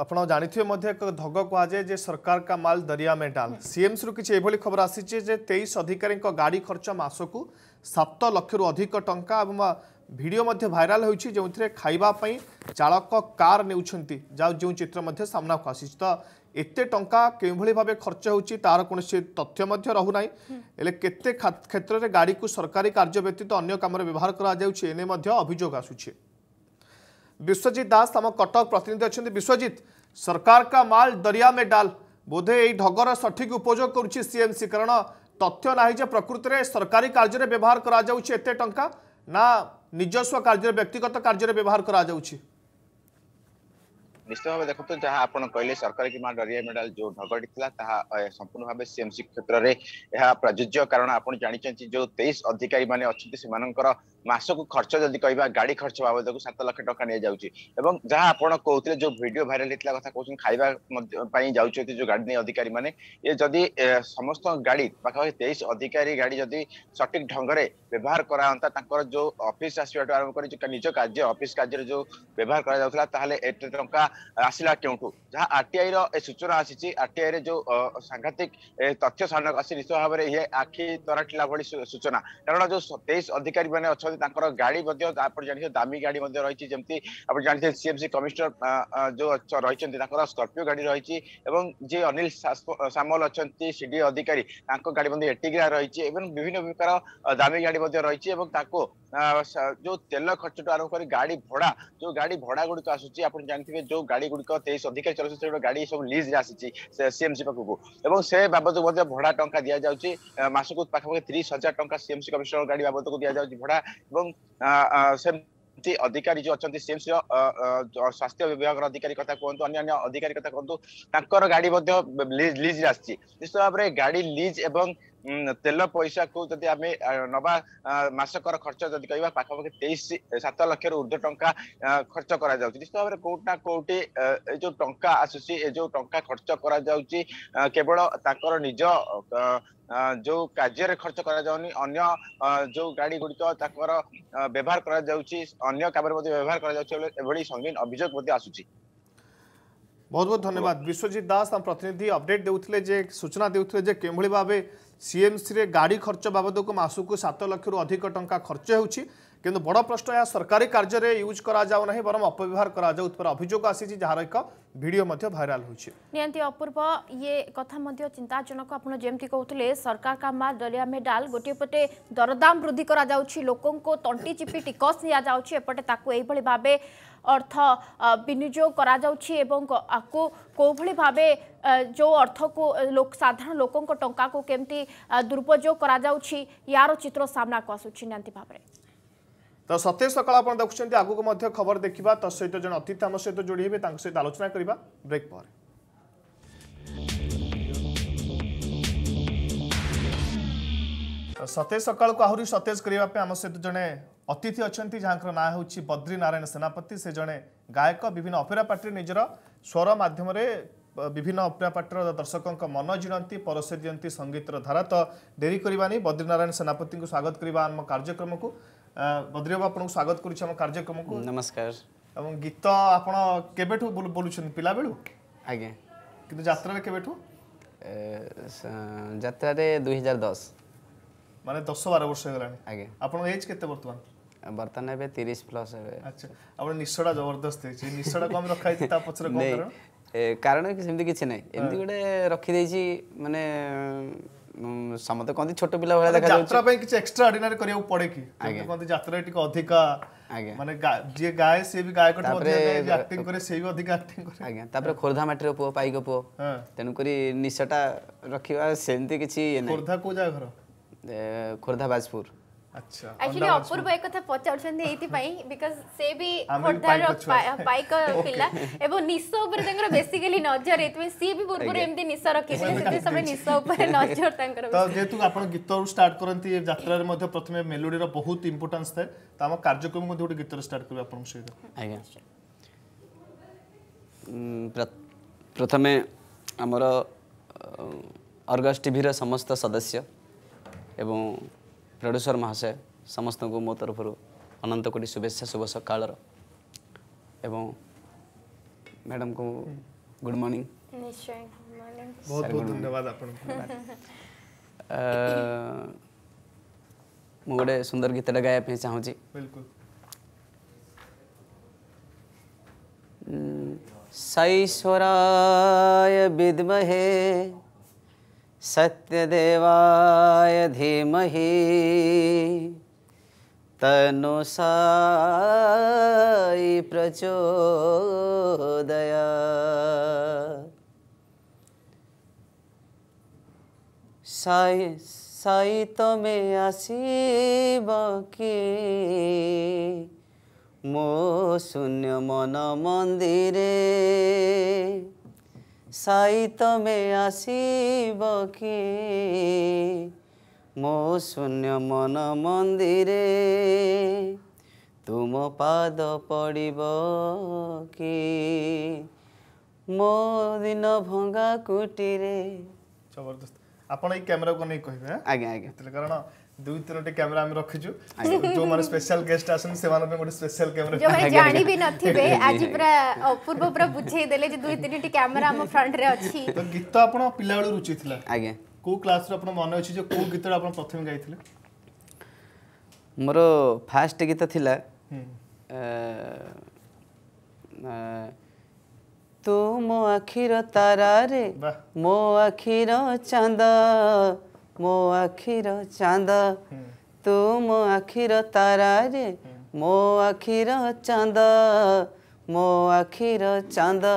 ଆପଣ ଜାଣିଥିବେ ମଧ୍ୟ ଏକ ଧଗ କୁହାଯାଏ ଯେ ସରକାର କା ମାଲ ଦରିଆ ମେଣ୍ଟାଲ ସିଏମ୍ସରୁ କିଛି ଏଭଳି ଖବର ଆସିଛି ଯେ ତେଇଶ ଅଧିକାରୀଙ୍କ ଗାଡ଼ି ଖର୍ଚ୍ଚ ମାସକୁ ସାତ ଲକ୍ଷରୁ ଅଧିକ ଟଙ୍କା ଏବଂ भिडियो भाइराल हो खाई चाड़क कार ने जो चित्र को आसी तो एत टा के भाव खर्च हो होती तथ्य रुना के क्षेत्र में गाड़ी को सरकारी कार्य व्यतीत अगर काम व्यवहार करने अभोग आसुच्छे विश्वजित दास आम कटक प्रतिनिधि अच्छा विश्वजित सरकार का माल दरिया में डाल बोधे यही ढगर सठिक उपयोग कर सीएमसी कारण तथ्य ना प्रकृति में सरकारी कार्य व्यवहार करते टाँह ना ନିଜସ୍ୱ କାର୍ଯ୍ୟରେ ବ୍ୟକ୍ତିଗତ କାର୍ଯ୍ୟରେ ବ୍ୟବହାର କରାଯାଉଛି ନିଶ୍ଚିତ ଭାବେ ଦେଖନ୍ତୁ ଯାହା ଆପଣ କହିଲେ ସରକାରୀ କିମ୍ବା ଡରିଆ ମେଡାଲ ଯୋଉ ଢଗଟି ଥିଲା ତାହା ସମ୍ପୂର୍ଣ୍ଣ ଭାବେ ସିଏମସି କ୍ଷେତ୍ରରେ ଏହା ପ୍ରଯୁଜ୍ୟ କାରଣ ଆପଣ ଜାଣିଛନ୍ତି ଯୋଉ ତେଇଶ ଅଧିକାରୀମାନେ ଅଛନ୍ତି ସେମାନଙ୍କର ମାସକୁ ଖର୍ଚ୍ଚ ଯଦି କହିବା ଗାଡି ଖର୍ଚ୍ଚ ବାବଦକୁ ସାତ ଲକ୍ଷ ଟଙ୍କା ନିଆଯାଉଛି ଏବଂ ଯାହା ଆପଣ କହୁଥିଲେ ଯୋଉ ଭିଡିଓ ଭାଇରାଲ ହେଇଥିଲା କଥା କହୁଛନ୍ତି ଖାଇବା ପାଇଁ ଯାଉଛନ୍ତି ଯୋଉ ଗାଡି ନେଇ ଅଧିକାରୀ ମାନେ ଏ ଯଦି ସମସ୍ତ ଗାଡି ପାଖାପାଖି ତେଇଶ ଅଧିକାରୀ ଗାଡି ଯଦି ସଠିକ ଢଙ୍ଗରେ ବ୍ୟବହାର କରାହନ୍ତା ତାଙ୍କର ଯୋଉ ଅଫିସ ଆସିବାଠୁ ଆରମ୍ଭ କରି ନିଜ କାର୍ଯ୍ୟ ଅଫିସ କାର୍ଯ୍ୟରେ ଯୋଉ ବ୍ୟବହାର କରାଯାଉଥିଲା ତାହେଲେ ଏତେ ଟଙ୍କା ଆସିଲା କେଉଁଠୁ ଯାହା ଆରଟିଆଇ ର ଏ ସୂଚନା ଆସିଛି ଆରଟିଆଇ ରେ ଯୋଉ ସାଂଘାତିକ ତଥ୍ୟ ସାମ୍ନାକୁ ଆସି ନିଶ୍ଚିତ ଭାବରେ ଇଏ ଆଖି ତରାଟିଲା ଭଳି ସୂଚନା କାରଣ ଯୋଉ ତେଇଶ ଅଧିକାରୀ ମାନେ ଅଛନ୍ତି ସହିତ ତାଙ୍କର ଗାଡି ମଧ୍ୟ ଆପଣ ଜାଣିଥିବେ ଦାମୀ ଗାଡି ମଧ୍ୟ ରହିଛି ଯେମିତି ଆପଣ ଜାଣିଥିବେ ସିଏମ୍ସି କମିଶନର ଯୋଉ ରହିଛନ୍ତି ତାଙ୍କର ସ୍କର୍ପିଓ ଗାଡି ରହିଛି ଏବଂ ଯିଏ ଅନିଲ ସାମଲ ଅଛନ୍ତି ଡି ଅଧିକାରୀ ତାଙ୍କ ଗାଡି ମଧ୍ୟ ଏଟିଗ୍ରା ରହିଛି ଏବଂ ବିଭିନ୍ନ ପ୍ରକାର ଦାମୀ ଗାଡି ମଧ୍ୟ ରହିଛି ଏବଂ ତାକୁ ଯୋଉ ତେଲ ଖର୍ଚ୍ଚଠୁ ଆରମ୍ଭ କରି ଗାଡି ଭଡା ଯୋଉ ଗାଡି ଭଡା ଗୁଡିକ ଆସୁଛି ଆପଣ ଜାଣିଥିବେ ଯୋଉ ଗାଡି ଗୁଡିକ ତେଇଶ ଅଧିକାରୀ ଚଳୁଛି ସେଗୁଡା ଗାଡି ସବୁ ରେ ଆସିଛି ସିଏମ୍ସି ପାଖକୁ ଏବଂ ସେ ବାବଦକୁ ମଧ୍ୟ ଭଡା ଟଙ୍କା ଦିଆଯାଉଛି ମାସକୁ ପାଖାପାଖି ତିରିଶ ହଜାର ଟଙ୍କା ସିଏମ୍ସି କମିଶନର ଗାଡି ବାବଦକୁ ଦିଆଯାଉଛି ଭଡା ଏବଂ ସେମିତି ଅଧିକାରୀ ଯୋଉ ଅଛନ୍ତି ସିଏମ୍ସି ସ୍ୱାସ୍ଥ୍ୟ ବିଭାଗର ଅଧିକାରୀ କଥା କୁହନ୍ତୁ ଅନ୍ୟାନ୍ୟ ଅଧିକାରୀ କଥା କୁହନ୍ତୁ ତାଙ୍କର ଗାଡି ମଧ୍ୟ ଲିଜରେ ଆସିଛି ନିଶ୍ଚିତ ଭାବରେ ଗାଡି ଲିଜ ଏବଂ ତେଲ ପଇସାକୁ ଯଦି ଆମେ ନବା ମାସକର ଖର୍ଚ୍ଚ ଯଦି କହିବା ପାଖାପାଖି ତେଇଶ ସାତ ଲକ୍ଷରୁ ଉର୍ଦ୍ଧ୍ୱ ଟଙ୍କା ଖର୍ଚ୍ଚ କରାଯାଉଛି ନିଶ୍ଚିତ ଭାବରେ କୋଉଠି ନା କୋଉଠି ଏ ଯୋଉ ଟଙ୍କା ଆସୁଛି ଏ ଯୋଉ ଟଙ୍କା ଖର୍ଚ୍ଚ କରାଯାଉଛି କେବଳ ତାଙ୍କର ନିଜ ଯୋଉ କାର୍ଯ୍ୟରେ ଖର୍ଚ୍ଚ କରାଯାଉନି ଅନ୍ୟ ଯୋଉ ଗାଡି ଗୁଡିକ ତାଙ୍କର ବ୍ୟବହାର କରାଯାଉଛି ଅନ୍ୟ କାମରେ ମଧ୍ୟ ବ୍ୟବହାର କରାଯାଉଛି ଏଭଳି ସଙ୍ଗୀନ ଅଭିଯୋଗ ମଧ୍ୟ ଆସୁଛି ବହୁତ ବହୁତ ଧନ୍ୟବାଦ ବିଶ୍ୱଜିତ ଦାସ ତାଙ୍କ ପ୍ରତିନିଧି ଅପଡେଟ୍ ଦେଉଥିଲେ ଯେ ସୂଚନା ଦେଉଥିଲେ ଯେ କେଉଁଭଳି ଭାବେ ସିଏମ୍ସିରେ ଗାଡ଼ି ଖର୍ଚ୍ଚ ବାବଦକୁ ମାସକୁ ସାତ ଲକ୍ଷରୁ ଅଧିକ ଟଙ୍କା ଖର୍ଚ୍ଚ ହେଉଛି कि बड़ प्रश्न यह सरकारी कार्य यूज कराऊना बर अपव्यवहार करोग आसी जार एक भिडराल ये कथा चिंताजनक आपंती कहते सरकार का मार दलिया मेडाल गोटेपटे दरदाम वृद्धि करकों तंटी चिपी टिकस निपटे भाव अर्थ विनियोग कौली भाव जो अर्थ को लो, साधारण लोक टाक दुरुपयोग कर चित्र सामना को आसूँ ତ ସତେଜ ସକାଳ ଆପଣ ଦେଖୁଛନ୍ତି ଆଗକୁ ମଧ୍ୟ ଖବର ଦେଖିବା ତା ସହିତ ଜଣେ ଅତିଥି ଆମ ସହିତ ଯୋଡ଼ି ହେବେ ତାଙ୍କ ସହିତ ଆଲୋଚନା କରିବା ବ୍ରେକ୍ ପରେ ସତେଜ ସକାଳକୁ ଆହୁରି ସତେଜ କରିବା ପାଇଁ ଆମ ସହିତ ଜଣେ ଅତିଥି ଅଛନ୍ତି ଯାହାଙ୍କର ନାଁ ହେଉଛି ବଦ୍ରିନାରାୟଣ ସେନାପତି ସେ ଜଣେ ଗାୟକ ବିଭିନ୍ନ ଅପେରା ପାର୍ଟିରେ ନିଜର ସ୍ୱର ମାଧ୍ୟମରେ ବିଭିନ୍ନ ଅପେରା ପାର୍ଟିର ଦର୍ଶକଙ୍କ ମନ ଜିଣନ୍ତି ପରଶେ ଦିଅନ୍ତି ସଙ୍ଗୀତର ଧାରା ତ ଡେରି କରିବାନି ବଦ୍ରିନାରାୟଣ ସେନାପତିଙ୍କୁ ସ୍ୱାଗତ କରିବା ଆମ କାର୍ଯ୍ୟକ୍ରମକୁ বদ্রীবাবু আপনার স্বাগত করছি আমার কার্যক্রমকে নমস্কার এবং গীত আপনার কেবেঠু বলুছেন পিলা বেলু আজ্ঞা কিন্তু যাত্রার কেবেঠু যাত্রার দুই হাজার দশ মানে দশ বার বর্ষ হয়ে গেলানি আজ্ঞা আপনার এজ কেতে বর্তমান বর্তমান এবে তিরিশ প্লস এবে আচ্ছা আপনার নিঃশ্বটা জবরদস্ত হয়েছে নিঃশ্বটা কম রখা হয়েছে তা পছরে কম কারণ কারণ সেমতি কিছু নাই এমনি গোটে রখিদেইছি মানে ସମସ୍ତେ କହନ୍ତି ଛୋଟ ପିଲା ଭଳିଆ ଦେଖା ଯାତ୍ରା ପାଇଁ କିଛି ଏକ୍ସଟ୍ରା ଅର୍ଡିନାରୀ କରିବାକୁ ପଡେ କି କହନ୍ତି ଯାତ୍ରାରେ ଟିକେ ଅଧିକ ମାନେ ଯିଏ ଗାଏ ସିଏ ବି ଗାୟକ ଆକ୍ଟିଂ କରେ ସେ ବି ଅଧିକ ଆକ୍ଟିଂ କରେ ଆଜ୍ଞା ତାପରେ ଖୋର୍ଦ୍ଧା ମାଟିର ପୁଅ ପାଇକ ପୁଅ ତେଣୁକରି ନିଶାଟା ରଖିବା ସେମିତି କିଛି ଖୋର୍ଦ୍ଧା କୋଉ ଜାଗା ଘର ଖୋର୍ଦ୍ଧା ବାଜପୁର আচ্ছা एक्चुअली অপূর্ব এক কথা পচাউছন্তি এইতি পাই বিকজ সে বি খোর্ধার পাইক পিলা এবং নিশ উপরে তাঙ্কর বেসিক্যালি নজর এইতি পাই সি বি পূর্বরে এমতি নিশ রাখিছিল সেতে সবে নিশ উপরে নজর তাঙ্কর তো যেহেতু আপন গীতর স্টার্ট করন্তি যাত্রার মধ্যে প্রথমে মেলোডির বহুত ইম্পর্টেন্স থাকে তো আমার কার্যক্রম মধ্যে গোটে গীতর স্টার্ট করবে আপন সহিত আজ্ঞা প্রথমে আমার অর্গস টিভির সমস্ত সদস্য এবং ପ୍ରଡ୍ୟୁସର ମହାଶୟ ସମସ୍ତଙ୍କୁ ମୋ ତରଫରୁ ଅନନ୍ତ କୋଟି ଶୁଭେଚ୍ଛା ଶୁଭ ସକାଳର ଏବଂ ମ୍ୟାଡ଼ାମକୁ ଗୁଡ଼୍ ମର୍ଣ୍ଣିଂ ବହୁତ ଧନ୍ୟବାଦ ଆପଣଙ୍କୁ ମୁଁ ଗୋଟେ ସୁନ୍ଦର ଗୀତଟା ଗାଇବା ପାଇଁ ଚାହୁଁଛି साईश्वराय विद्महे सत्यदेवाय धीमह तनुसाई प्रचोदया साई साई तमे आसीब कि ମୋ ଶୂନ୍ୟ ମନ ମନ୍ଦିରେ ସାଇ ତମେ ଆସିବ କି ମୋ ଶୂନ୍ୟ ମନ ମନ୍ଦିରେ ତୁମ ପାଦ ପଡ଼ିବ କି ମୋ ଦିନ ଭଙ୍ଗା କୁଟିରେ ଜବରଦସ୍ତ ଆପଣ ଏଇ କ୍ୟାମେରାକୁ ନେଇ କହିବେ ଆଜ୍ଞା ଆଜ୍ଞା କାରଣ ଦୁଇ ତିନୋଟି କ୍ୟାମେରା ଆମେ ରଖିଛୁ ଯୋଉମାନେ ସ୍ପେଶାଲ ଗେଷ୍ଟ ଆସନ୍ତି ସେମାନଙ୍କ ପାଇଁ ଗୋଟେ ସ୍ପେଶାଲ କ୍ୟାମେରା ଯୋଉମାନେ ଜାଣି ବି ନଥିବେ ଆଜି ପୁରା ଅପୂର୍ବ ପୁରା ବୁଝେଇ ଦେଲେ ଯେ ଦୁଇ ତିନୋଟି କ୍ୟାମେରା ଆମ ଫ୍ରଣ୍ଟରେ ଅଛି ତ ଗୀତ ଆପଣ ପିଲାବେଳୁ ରୁଚି ଥିଲା ଆଜ୍ଞା କୋଉ କ୍ଲାସରୁ ଆପଣ ମନେ ଅଛି ଯେ କୋଉ ଗୀତଟା ଆପଣ ପ୍ରଥମେ ଗାଇଥିଲେ ମୋର ଫାଷ୍ଟ ଗୀତ ଥିଲା ତୁ ମୋ ଆଖିର ତାରାରେ ମୋ ଆଖିର ଚାନ୍ଦ ମୋ ଆଖିର ଚାନ୍ଦ ତୁ ମୋ ଆଖିର ତାରାରେ ମୋ ଆଖିର ଚାନ୍ଦ ମୋ ଆଖିର ଚାନ୍ଦ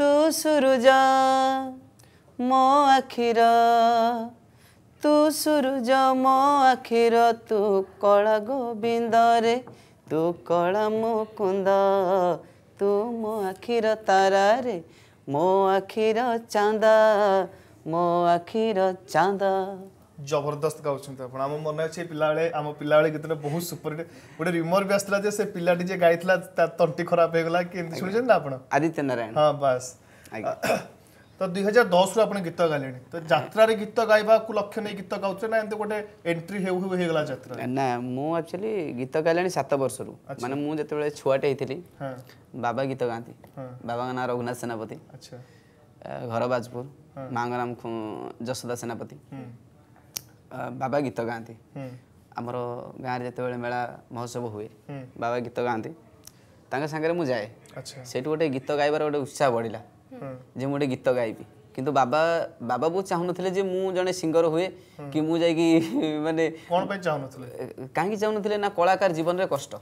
ତୁ ସୂରୁଜ ମୋ ଆଖିର ତୁ ସୂରୁଜ ମୋ ଆଖିର ତୁ କଳା ଗୋବିନ୍ଦରେ ତୁ କଳା ମୁକୁନ୍ଦ ତୁ ମୋ ଆଖିର ତାରାରେ ମୋ ଆଖିର ଚାନ୍ଦ ମୋ ଆଖିର ଚାନ୍ଦ ଜବରଦସ୍ତ ଗାଉଛନ୍ତି ଆପଣ ଆମ ମନେ ଅଛି ପିଲାବେଳେ ଆମ ପିଲାବେଳେ ଗୀତଟା ବହୁତ ସୁପରହିଟ୍ ଗୋଟେ ରିମର ବି ଆସିଥିଲା ଯେ ସେ ପିଲାଟି ଯିଏ ଗାଇଥିଲା ତା ତଣ୍ଟି ଖରାପ ହେଇଗଲା କି ଏମିତି ଶୁଣିଛନ୍ତି ନା ଆପଣ ଆଦିତ୍ୟ ନାରାୟଣ ହଁ ବାସ୍ ତ ଦୁଇ ହଜାର ଦଶରୁ ଆପଣ ଗୀତ ଗାଇଲେଣି ତ ଯାତ୍ରାରେ ଗୀତ ଗାଇବାକୁ ଲକ୍ଷ୍ୟ ନେଇ ଗୀତ ଗାଉଥିଲେ ନା ଏମିତି ଗୋଟେ ଏଣ୍ଟ୍ରି ହେଉ ହେଉ ହେଇଗଲା ଯାତ୍ରା ନା ମୁଁ ଆକ୍ଚୁଆଲି ଗୀତ ଗାଇଲେଣି ସାତ ବର୍ଷରୁ ମାନେ ମୁଁ ଯେତେବେଳେ ଛୁଆଟେ ହେଇଥିଲି ବାବା ଗୀତ ଗାଆନ୍ତି ବାବାଙ୍କ ନାଁ ରଘୁନାଥ ସେନାପତି ଘର ବାଜପୁର ମାଆଙ୍କ ନାମ ଯଶୋଦା ସେନାପତି ବାବା ଗୀତ ଗାଆନ୍ତି ଆମର ଗାଁରେ ଯେତେବେଳେ ମେଳା ମହୋତ୍ସବ ହୁଏ ବାବା ଗୀତ ଗାଆନ୍ତି ତାଙ୍କ ସାଙ୍ଗରେ ମୁଁ ଯାଏ ସେଇଠୁ ଗୋଟେ ଗୀତ ଗାଇବାର ଗୋଟେ ଉତ୍ସାହ ବଢ଼ିଲା ଯେ ମୁଁ ଗୋଟେ ଗୀତ ଗାଇବି କିନ୍ତୁ ବାବା ବାବା ବହୁତ ଚାହୁଁନଥିଲେ ଯେ ମୁଁ ଜଣେ ସିଙ୍ଗର ହୁଏ କି ମୁଁ ଯାଇକି ମାନେ କ'ଣ ପାଇଁ ଚାହୁଁନଥିଲେ କାହିଁକି ଚାହୁଁନଥିଲେ ନା କଳାକାର ଜୀବନରେ କଷ୍ଟ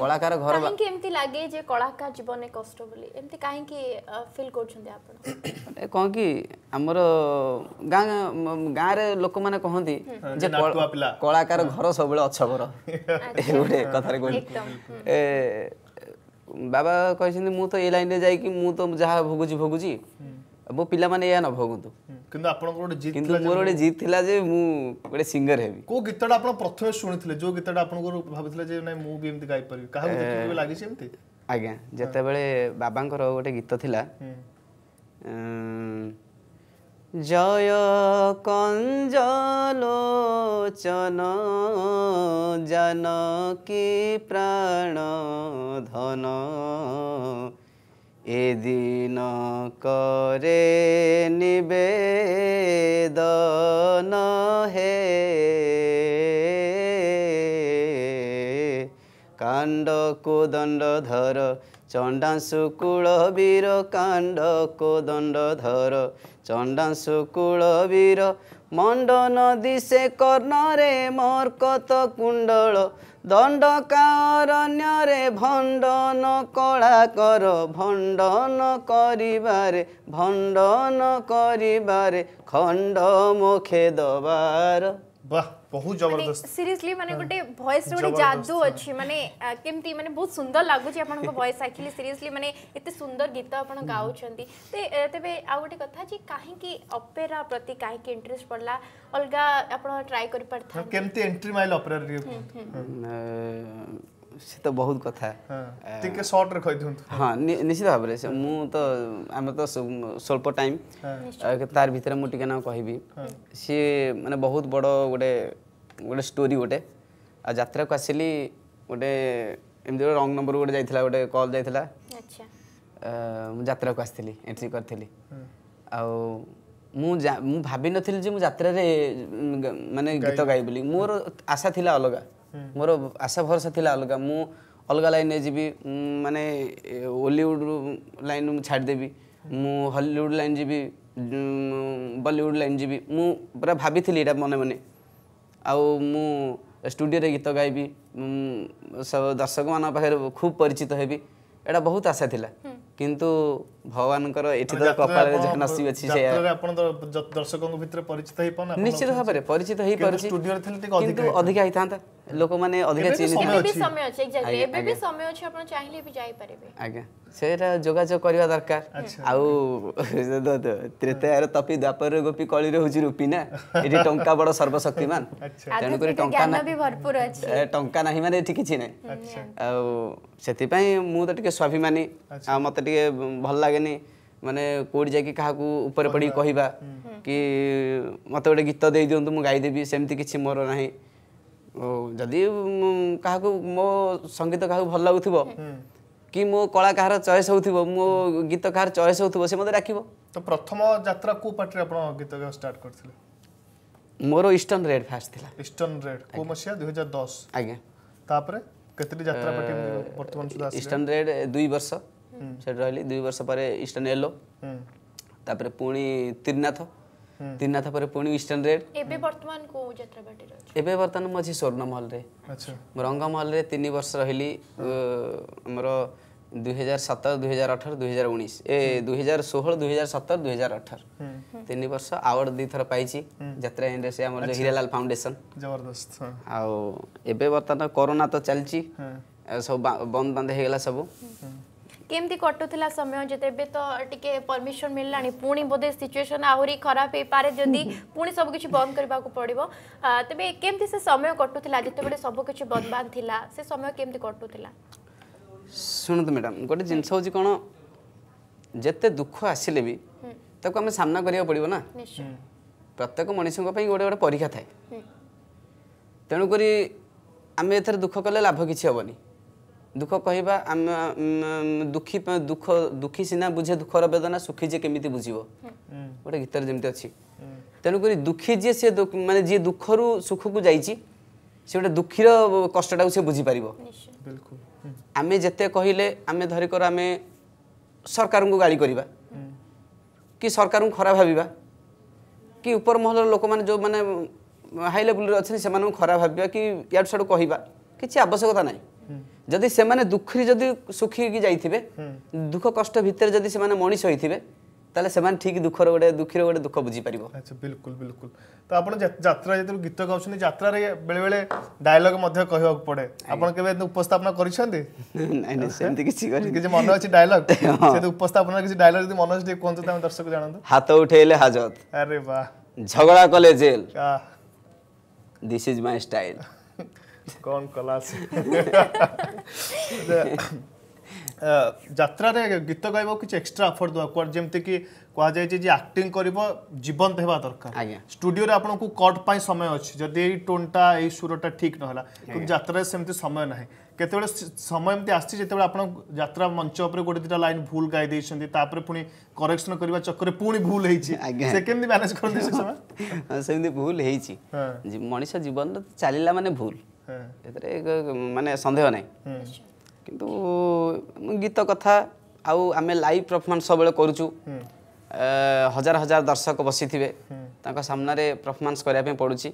কলাকার ঘর কাহিঁকি এমতি লাগে যে কলাকার জীবনে কষ্ট বলি এমতি কাহিঁকি ফিল করছেন আপন কোন কি আমার গাঁ গাঁরে লোক মানে কহନ୍ତି যে কলাকার ঘর সবলে অছবর এই গোটে কথারে কোন এ বাবা কইছেন মু তো এই লাইনে যাই কি মু তো যাহা ভুগুজি ভুগুজি ମୋ ପିଲାମାନେ ଏହା ନ ଭୋଗନ୍ତୁ କିନ୍ତୁ ଆପଣଙ୍କର ଗୋଟେ ଜିଦ୍ କିନ୍ତୁ ମୋର ଗୋଟେ ଜିଦ୍ ଥିଲା ଯେ ମୁଁ ଗୋଟେ ସିଙ୍ଗର ହେବି କୋଉ ଗୀତଟା ଆପଣ ପ୍ରଥମେ ଶୁଣିଥିଲେ ଯୋଉ ଗୀତଟା ଆପଣଙ୍କର ଭାବିଥିଲେ ଯେ ନାଇଁ ମୁଁ ବି ଏମିତି ଗାଇପାରିବି କାହାକୁ ଦେଖିକି ଲାଗିଛି ଏମିତି ଆଜ୍ଞା ଯେତେବେଳେ ବାବାଙ୍କର ଗୋଟେ ଗୀତ ଥିଲା জয় কঞ্জলোচন জানকী ପ୍ରାଣ ଧନ এদিন করে নিবেদন হে কাণ্ড কোদণ্ড ধর চণ্ডাশুকুল বীর কাণ্ড কোদণ্ড ধর চণ্ডাশুকুল বীর ମଣ୍ଡନ ନଦୀ ସେ କର୍ଣ୍ଣରେ ମର୍କତ କୁଣ୍ଡଳ ଦଣ୍ଡ କାରଣ୍ୟରେ ଭଣ୍ଡନ କଳା କର ଭଣ୍ଡନ କରିବାରେ ଭଣ୍ଡନ କରିବାରେ ଖଣ୍ଡ ମୁଖେ ଦବାର बा बहुत जबरदस्त सीरियसली माने गुटे वॉइस रे जादू अछि माने केमती माने बहुत सुंदर लागु छि अपन को वॉइस एक्चुअली सीरियसली माने इते सुंदर गीत अपन गाउ छथि ते तबे आ गुटे कथा जे काहे की ओपेरा प्रति काहे की इंटरेस्ट पडला अलगा अपन ट्राई कर पड़ता केमती एंट्री माइल ओपेरा रे ସେ ତ ବହୁତ କଥା ଟିକେ ସର୍ଟରେ କହିଦିଅନ୍ତୁ ହଁ ନିଶ୍ଚିତ ଭାବରେ ମୁଁ ତ ଆମର ତ ସ୍ୱଳ୍ପ ଟାଇମ୍ ତାର ଭିତରେ ମୁଁ ଟିକେ ନା କହିବି ସିଏ ମାନେ ବହୁତ ବଡ଼ ଗୋଟେ ଗୋଟେ ଷ୍ଟୋରି ଗୋଟେ ଆଉ ଯାତ୍ରାକୁ ଆସିଲି ଗୋଟେ ଏମିତି ଗୋଟେ ରଙ୍ଗ ନମ୍ବର ଗୋଟେ ଯାଇଥିଲା ଗୋଟେ କଲ୍ ଯାଇଥିଲା ମୁଁ ଯାତ୍ରାକୁ ଆସିଥିଲି ଏଣ୍ଟ୍ରି କରିଥିଲି ଆଉ ମୁଁ ମୁଁ ଭାବିନଥିଲି ଯେ ମୁଁ ଯାତ୍ରାରେ ମାନେ ଗୀତ ଗାଇବି ବୋଲି ମୋର ଆଶା ଥିଲା ଅଲଗା म आशा भरसा अलग म अलगा लन जि लाइन लन छाडिदेबि म हलिउड लन जि बलिउड लन जि पुरा भाथली एउटा मन मन आउ स्टुडियो गीत गाइबि दर्शक मेरो खूब परिचित हेर्दा बहुत आशा थाहा କିନ୍ତୁ ଭଗବାନଙ୍କର ଏଠି ତ କପାଳରେ ଯାହା ନସିବ ଅଛି ସେୟା ଆପଣ ଦର୍ଶକଙ୍କ ଭିତରେ ପରିଚିତ ହେଇପାରୁନା ନିଶ୍ଚିତ ଭାବରେ ପରିଚିତ ହେଇପାରୁଛି ଷ୍ଟୁଡିଓରେ ଥିଲେ ଟିକେ ଅଧିକ କିନ୍ତୁ ଅଧିକା ହେଇଥାନ୍ତା ଲୋକମାନେ ଅଧିକା ଚିହ୍ନି ଏବେ ବି ସମୟ ଅଛି ଏକ୍ଜାକ୍ଟଲି ଏବେ ବି ସମୟ ଅଛି ଆପଣ ଚାହିଁଲେ ବି ଯାଇପାରିବେ ଆଜ୍ଞା ସେଇଟା ଯୋଗାଯୋଗ କରିବା ଦରକାର ଆଉ ତ୍ରେତାୟାର ତପି ଦ୍ୱାପରରେ ଗୋପୀ କଳିରେ ହଉଛି ରୂପୀ ନା ଏଠି ଟଙ୍କା ବଡ ସର୍ବଶକ୍ତିମାନ ତେଣୁକରି ଟଙ୍କା ଟଙ୍କା ନାହିଁ ମାନେ ଏଠି କିଛି ନାହିଁ ଆଉ ସେଥିପାଇଁ ମୁଁ ତ ଟିକେ ସ୍ୱାଭିମାନୀ ଆଉ ମତେ ଟିକେ ଭଲ ଲାଗେନି ମାନେ କେଉଁଠି ଯାଇକି କାହାକୁ ଉପରେ ପଡ଼ିକି କହିବା କି ମୋତେ ଗୋଟେ ଗୀତ ଦେଇଦିଅନ୍ତୁ ମୁଁ ଗାଇଦେବି ସେମିତି କିଛି ମୋର ନାହିଁ ଯଦି କାହାକୁ ମୋ ସଙ୍ଗୀତ କାହାକୁ ଭଲ ଲାଗୁଥିବ କି ମୋ କଳା କାହାର ଚଏସ୍ ହେଉଥିବ ମୋ ଗୀତ କାହାର ଚଏସ୍ ହେଉଥିବ ସେ ମୋତେ ଡାକିବ ତ ପ୍ରଥମ ଯାତ୍ରା କେଉଁ ପାର୍ଟିରେ ଆପଣ ଗୀତ ଷ୍ଟାର୍ଟ କରିଥିଲେ ମୋର ଇଷ୍ଟର୍ଣ୍ଣ ରେଡ୍ ଫାଷ୍ଟ ଥିଲା ଇଷ୍ଟର୍ଣ୍ଣ ରେଡ୍ କେଉଁ ମସିହା ଦୁଇ ହଜାର ଦଶ ଆଜ୍ଞା ତାପରେ କେତେଟି ଯାତ୍ରା ପାର୍ଟି ବର୍ତ୍ତମାନ ସୁଦ୍ଧା ଇଷ୍ଟର୍ଣ୍ଣ ରେଡ୍ ଦୁଇ ବର୍ଷ ସେଠି ରହିଲି ଦୁଇ ବର୍ଷ ପରେ ଇଷ୍ଟର୍ଣ୍ଣ ୟେଲୋ ତାପରେ ପୁଣି ତ୍ରିନାଥ ଦିନନାଥ ପରେ ପୁଣି ୱେଷ୍ଟର୍ଣ୍ଣ ରେଡ୍ ଏବେ ବର୍ତ୍ତମାନ କୋଉ ଯାତ୍ରା ବାଟିରେ ଅଛି ଏବେ ବର୍ତ୍ତମାନ ମୁଁ ଅଛି ସ୍ୱର୍ଣ୍ଣ ମହଲରେ ଆଚ୍ଛା ରଙ୍ଗ ମହଲରେ ତିନି ବର୍ଷ ରହିଲି ଆମର ଦୁଇହଜାର ସତର ଦୁଇହଜାର ଅଠର ଦୁଇହଜାର ଉଣେଇଶ ଏ ଦୁଇହଜାର ଷୋହଳ ଦୁଇହଜାର ସତର ଦୁଇହଜାର ଅଠର ତିନି ବର୍ଷ ଆୱାର୍ଡ଼ ଦୁଇଥର ପାଇଛି ଯାତ୍ରା ଇଣ୍ଡଷ୍ଟ୍ରି ଆମର ଯୋଉ ହୀରାଲାଲ ଫାଉଣ୍ଡେସନ ଜବରଦସ୍ତ ଆଉ ଏବେ ବର୍ତ୍ତମାନ କରୋନା ତ ଚାଲିଛି ସବୁ ବନ୍ଦ ବାନ୍ଦ ହେଇଗଲା ସବୁ কেমতি কটুলা সময় যেতবে তো টিকে পরমিশন মিললা পুঁ বোধে সিচুয়েসন আহরি খারাপ হয়ে যদি পুঁ কিছু বন্ধ করা পড়ব তবে কেমতি সে সময় কটুলা যেতবে সবকিছু বান্ধ লা সে সময় কেমতি কটুলা ଶୁଣନ୍ତୁ ମ୍ୟାଡ଼ାମ୍ ଗୋଟେ ଜିନିଷ ହେଉଛି କ'ଣ ଯେତେ ଦୁଃଖ ଆସିଲେ ବି ତାକୁ ଆମେ ସାମ୍ନା କରିବାକୁ ପଡ଼ିବ ନା ପ୍ରତ୍ୟେକ ମଣିଷଙ୍କ ପାଇଁ ଗୋଟେ ଗୋଟେ ପରୀକ୍ଷା ଥାଏ ତେଣୁକରି ଆମେ ଏଥିରେ ଦୁଃଖ କଲେ ଲାଭ କିଛି ହେବନି দুঃখ কহা আমি দুঃখী দুঃখ দুঃখী সিনা বুঝে দুঃখর বেদনা সুখী যে কেমিতি বুঝব গোটে গীতরে যেমনি অছি তেমনি দুঃখী যে সে মানে যে দুঃখর সুখকু যাইছি সে গোটে দুঃখীর কষ্টটা সে বুঝিপার আমি যেতে কহিলে আমি ধরিকর আমি সরকার গাড়ি করা কি সরকার খরা ভাবিবা কি উপর মহলর লোক মানে যে হাই লেভেলের অনেক সে খরা ভাবিবা কি ইয়াড়ু সিয়াড়ু কহা কিছু আবশ্যকতা নাই ଯଦି ସେମାନେ ଦୁଃଖୀ ଯଦି ସୁଖୀକି ଯାଇଥିବେ ଦୁଃଖ କଷ୍ଟ ଭିତରେ ଯଦି ସେମାନେ ମଣିଷ ହେଇଥିବେ ତାହେଲେ ସେମାନେ ଠିକ ଦୁଃଖର ଗୋଟେ ଦୁଃଖୀର ଗୋଟେ ଦୁଃଖ ବୁଝିପାରିବ ଆଚ୍ଛା ବିଲକୁଲ ବିଲକୁଲ ତ ଆପଣ ଯାତ୍ରା ଯେତେବେଳେ ଗୀତ ଗାଉଛନ୍ତି ଯାତ୍ରାରେ ବେଳେବେଳେ ଡାଇଲଗ ମଧ୍ୟ କହିବାକୁ ପଡ଼େ ଆପଣ କେବେ ଉପସ୍ଥାପନା କରିଛନ୍ତି ନାଇଁ ନାଇଁ ସେମିତି କିଛି କରିନି କିଛି ମନେ ଅଛି ଡାଇଲଗ ସେମିତି ଉପସ୍ଥାପନା କିଛି ଡାଇଲଗ ଯଦି ମନେ ଅଛି ଟିକେ କୁହନ୍ତୁ ତମେ ଦର୍ଶକ ଜାଣନ୍ତୁ ହାତ ଉଠେଇଲେ ହାଜତ ଆରେ ବାହ ଝଗଡ଼ା କଲେ jail this is my style कौन कलास ଯାତ୍ରାରେ ଗୀତ ଗାଇବାକୁ କିଛି ଏକ୍ସଟ୍ରା ଏଫର୍ଟ ଦେବା କୁଆଡ଼େ ଯେମିତିକି କୁହାଯାଇଛି ଯେ ଆକ୍ଟିଂ କରିବ ଜୀବନ୍ତ ହେବା ଦରକାର ଷ୍ଟୁଡିଓରେ ଆପଣଙ୍କୁ କଟ୍ ପାଇଁ ସମୟ ଅଛି ଯଦି ଏଇ ଟୋନ୍ଟା ଏଇ ସୁରଟା ଠିକ୍ ନହେଲା କିନ୍ତୁ ଯାତ୍ରାରେ ସେମିତି ସମୟ ନାହିଁ କେତେବେଳେ ସମୟ ଏମିତି ଆସିଛି ଯେତେବେଳେ ଆପଣ ଯାତ୍ରା ମଞ୍ଚ ଉପରେ ଗୋଟେ ଦୁଇଟା ଲାଇନ୍ ଭୁଲ ଗାଇ ଦେଇଛନ୍ତି ତାପରେ ପୁଣି କରେକ୍ସନ କରିବା ଚକରେ ପୁଣି ଭୁଲ ହେଇଛି ସେ କେମିତି ମ୍ୟାନେଜ କରନ୍ତି ସେ ସମୟ ସେମିତି ଭୁଲ ହେଇଛି ମଣିଷ ଜୀବନର ଚାଲିଲା ମାନେ ଭୁଲ ଏଥିରେ ମାନେ ସନ୍ଦେହ ନାହିଁ କିନ୍ତୁ ଗୀତ କଥା ଆଉ ଆମେ ଲାଇଭ୍ ପରଫର୍ମାନ୍ସ ସବୁବେଳେ କରୁଛୁ ହଜାର ହଜାର ଦର୍ଶକ ବସିଥିବେ ତାଙ୍କ ସାମ୍ନାରେ ପରଫର୍ମାନ୍ସ କରିବା ପାଇଁ ପଡ଼ୁଛି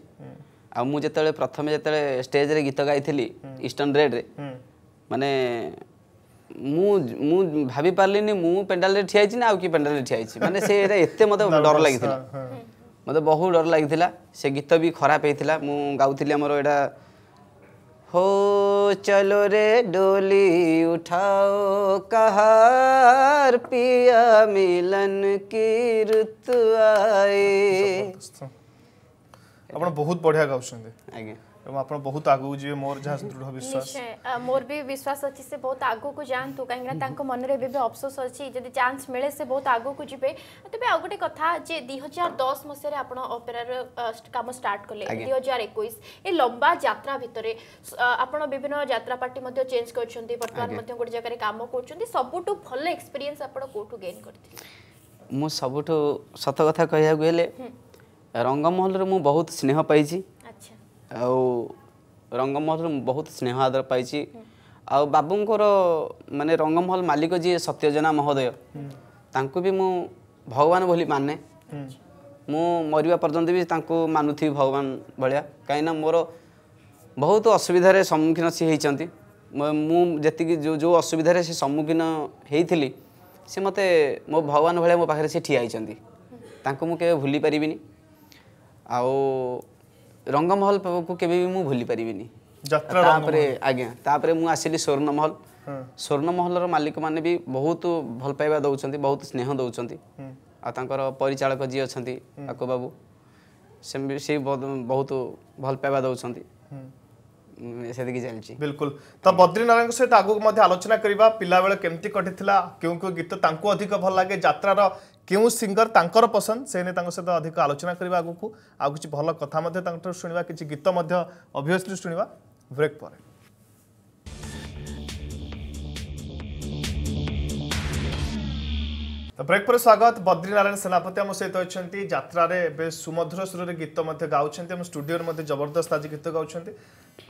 ଆଉ ମୁଁ ଯେତେବେଳେ ପ୍ରଥମେ ଯେତେବେଳେ ଷ୍ଟେଜ୍ରେ ଗୀତ ଗାଇଥିଲି ଇଷ୍ଟର୍ଣ୍ଣ ରେଡ଼୍ରେ ମାନେ ମୁଁ ମୁଁ ଭାବିପାରିଲିନି ମୁଁ ପେଣ୍ଡାଲରେ ଠିଆ ହେଇଛି ନା ଆଉ କି ପେଣ୍ଡାଲରେ ଠିଆ ହେଇଛି ମାନେ ସେ ଏତେ ମୋତେ ଡର ଲାଗିଥିଲା ମୋତେ ବହୁ ଡର ଲାଗିଥିଲା ସେ ଗୀତ ବି ଖରାପ ହେଇଥିଲା ମୁଁ ଗାଉଥିଲି ଆମର ଏଇଟା हो चलो रे डोली उठाओ कहार पिया मिलन की ऋतु आए ଆପଣ ବହୁତ ବଢିଆ ଗାଉଛନ୍ତି ଆଜ୍ଞା এবং আপনার বহুত আগুক যাবে মোর যা দৃঢ় বিশ্বাস মোর বি বিশ্বাস অছি সে বহুত আগুক যাআন্তু কাইকিনা তাঙ্ক মনরে এবে অফসোস অছি যদি চান্স মিলে সে বহুত আগুক যাবে তবে আউ গোটে কথা যে 2010 মসিয়ারে আপন অপেরার কাম স্টার্ট কলে 2021 এ লম্বা যাত্রা ভিতরে আপন বিভিন্ন যাত্রা পার্টি মধ্যে চেঞ্জ করছন্তি বর্তমান মধ্যে গোটে জায়গায় কাম করছন্তি সবুটু ভালো এক্সপেরিয়েন্স আপন কোটু গেইন করতি ମୁଁ ସବୁଠୁ ସତ କଥା କହିବାକୁ ହେଲେ ରଙ୍ଗମହଲରେ ମୁଁ ବହୁତ ସ୍ନେହ ପାଇଛି ଆଉ ରଙ୍ଗମହଲରୁ ମୁଁ ବହୁତ ସ୍ନେହ ଆଦର ପାଇଛି ଆଉ ବାବୁଙ୍କର ମାନେ ରଙ୍ଗମହଲ ମାଲିକ ଯିଏ ସତ୍ୟଜେନା ମହୋଦୟ ତାଙ୍କୁ ବି ମୁଁ ଭଗବାନ ବୋଲି ମାନେ ମୁଁ ମରିବା ପର୍ଯ୍ୟନ୍ତ ବି ତାଙ୍କୁ ମାନୁଥିବି ଭଗବାନ ଭଳିଆ କାହିଁକିନା ମୋର ବହୁତ ଅସୁବିଧାରେ ସମ୍ମୁଖୀନ ସିଏ ହେଇଛନ୍ତି ମୁଁ ଯେତିକି ଯେଉଁ ଯେଉଁ ଅସୁବିଧାରେ ସେ ସମ୍ମୁଖୀନ ହେଇଥିଲି ସେ ମୋତେ ମୋ ଭଗବାନ ଭଳିଆ ମୋ ପାଖରେ ସେ ଠିଆ ହେଇଛନ୍ତି ତାଙ୍କୁ ମୁଁ କେବେ ଭୁଲି ପାରିବିନି ଆଉ रंगमहल के भूली पारि आज्ञा मुझे स्वर्ण महल स्वर्णमहल मालिक मान भी बहुत भल पाइवा दौंस बहुत स्नेह दौर परिचालक जी अच्छा आको बाबू से बहुत भल पाइवा दौरान बिल्कुल तो बद्रीनारायण सहित आगे आलोचना करवा पिला कमी कटिता क्यों क्यों गीत अधिक भल लगे जतार କେଉଁ ସିଙ୍ଗର ତାଙ୍କର ପସନ୍ଦ ସେ ନେଇ ତାଙ୍କ ସହିତ ଅଧିକ ଆଲୋଚନା କରିବା ଆଗକୁ ଆଉ କିଛି ଭଲ କଥା ମଧ୍ୟ ତାଙ୍କଠାରୁ ଶୁଣିବା କିଛି ଗୀତ ମଧ୍ୟ ଅଭିୟସ୍ଲି ଶୁଣିବା ବ୍ରେକ୍ ପରେ ତ ବ୍ରେକ୍ ପରେ ସ୍ୱାଗତ ବଦ୍ରିନାରାୟଣ ସେନାପତି ଆମ ସହିତ ଅଛନ୍ତି ଯାତ୍ରାରେ ଏବେ ସୁମଧୁର ସ୍ୱରରେ ଗୀତ ମଧ୍ୟ ଗାଉଛନ୍ତି ଆମ ଷ୍ଟୁଡିଓରେ ମଧ୍ୟ ଜବରଦସ୍ତ ଆଜି ଗୀତ ଗାଉଛନ୍ତି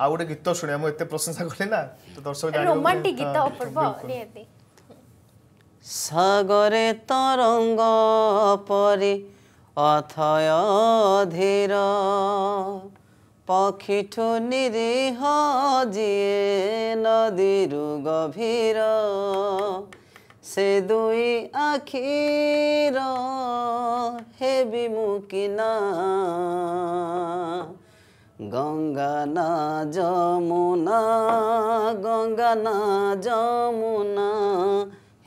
ଆଉ ଗୋଟେ ଗୀତ ଶୁଣିବା ମୁଁ ଏତେ ପ୍ରଶଂସା କଲି ନା ଦର୍ଶକ সাগরে তরঙ্গ পরে অথয় ধীর পক্ষীঠু নিরীহ যিয়ে নদীরু গভীর সে দুই আখির হেবি মুকিনা গঙ্গা না যমুনা গঙ্গা না যমুনা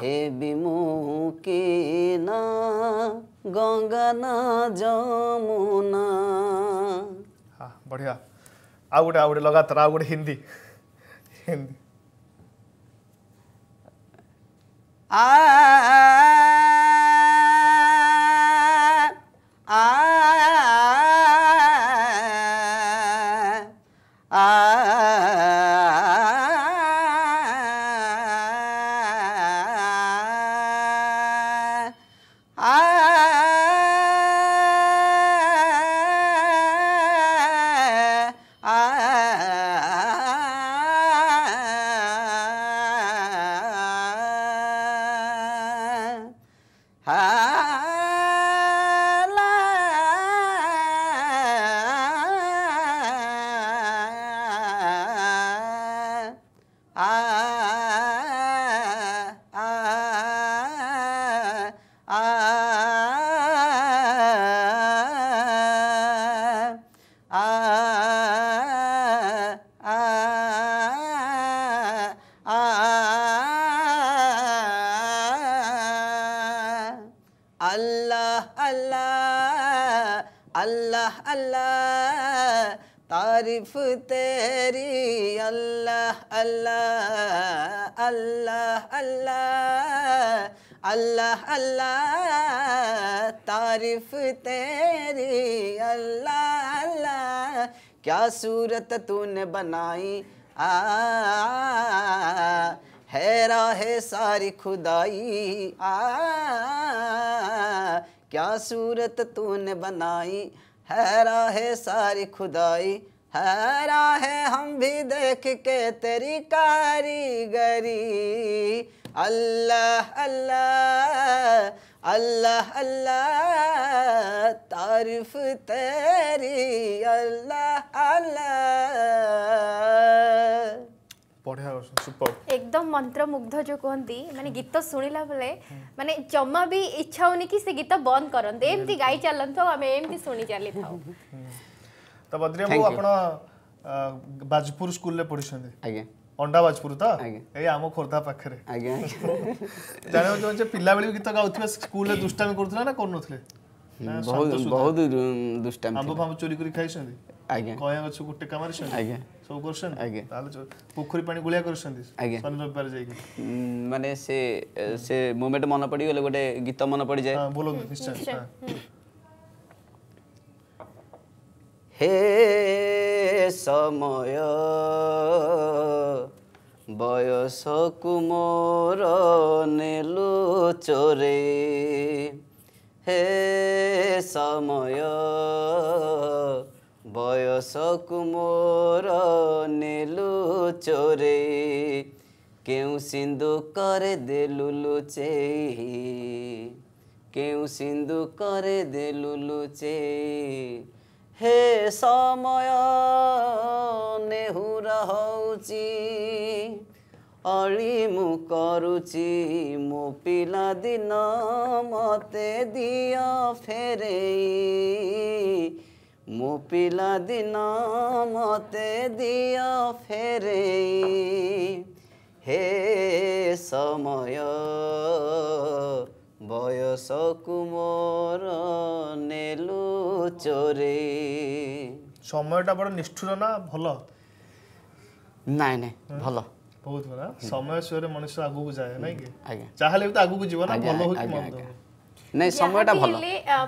হে বিমুখী না গঙ্গা না যমুনা ହଁ ବଢ଼ିଆ ଆଉ ଗୋଟେ ଆଉ ଗୋଟେ ଲଗାତାର ଆଉ ଗୋଟେ ହିନ୍ଦୀ ହିନ୍ଦୀ आ आ रे अल्लाह अल्लाह क्या सूरत तूने बनाई आ, है सारी खुदाई आ क्या सूरत तूने बनाई है सारी खुदाई हैरा है हम भी देख के तेरी कारीगरी अल्लाह अल्लाह अल्लाह अल्लाह तारीफ तेरी अल्लाह अल्लाह বঢ়িয়া সুপার একদম মন্ত্রমুগ্ধ যে কুহতি মানে গীত শুণিলা বেলে মানে জমা বি ইচ্ছা হোনি কি সে গীত বন্ধ করতে এমতি গাই চালন্থাও আমি এমতি শুনি চালি থাও তো বদ্রিয়া বাবু আপন বাজপুর স্কুলে পড়িছেন আজ্ঞা ଅଣ୍ଡା ବାଜପୁର ତ ଏଇ ଆମ ଖୋର୍ଦ୍ଧା ପାଖରେ ଆଜ୍ଞା ଜାଣିବାକୁ ଚାହୁଁଛେ ପିଲାବେଳେ ଗୀତ ଗାଉଥିଲେ ସ୍କୁଲରେ ଦୁଷ୍ଟାମି କରୁଥିଲେ ନା କରୁନଥିଲେ ବହୁତ ଦୁଷ୍ଟାମି ଆମ୍ବ ଫାମ୍ବ ଚୋରି କରି ଖାଇଛନ୍ତି ଆଜ୍ଞା କୟା ଗଛ ଗୋଟେ କାମାରିଛନ୍ତି ଆଜ୍ଞା ସବୁ କରୁଛନ୍ତି ଆଜ୍ଞା ତାହେଲେ ପୋଖରୀ ପାଣି ଗୋଳିଆ କରୁଛନ୍ତି ଆଜ୍ଞା ଶନି ରବିବାର ଯାଇକି ମାନେ ସେ ସେ ମୁଭମେଣ୍ଟ ମନେ ପଡ଼ିଗଲେ ଗୋଟେ ଗୀତ ମନେ ପଡ଼ିଯାଏ ବୋଲନ୍ତୁ ନିଶ୍ଚୟ ହେ ସମୟ ବୟସକୁ ମୋର ନେଲୁ ଚୋରେ ହେ ସମୟ ବୟସକୁ ମୋର ନେଲୁ ଚୋରେ କେଉଁ ସିନ୍ଦୁକରେ ଦେଲୁ ଲୁଚେଇ କେଉଁ ସିନ୍ଦୁକରେ ଦେଲୁ ଲୁଚେଇ ହେ ସମୟ ନେହୁର ହଉଛି ଅଳି ମୁଁ କରୁଛି ମୋ ପିଲାଦିନ ମୋତେ ଦିଅ ଫେରେଇ ମୋ ପିଲାଦିନ ମୋତେ ଦିଅ ଫେରେଇ ହେ ସମୟ বয়স কুমোর নেলু চোরে সময়টা বড় নিষ্ঠুর না ভাল ନାଇଁ ନାଇଁ ଭଲ ବହୁତ ଭଲ ସମୟ ସୁୟରେ ମଣିଷ ଆଗକୁ ଯାଏ ନାଇଁ କି ଯାହା ହେଲେ ବି ତ ଆଗକୁ ଯିବ ନା ଭଲ ହଉ କି ମନ୍ଦ ନାଇଁ ସମୟଟା ଭଲ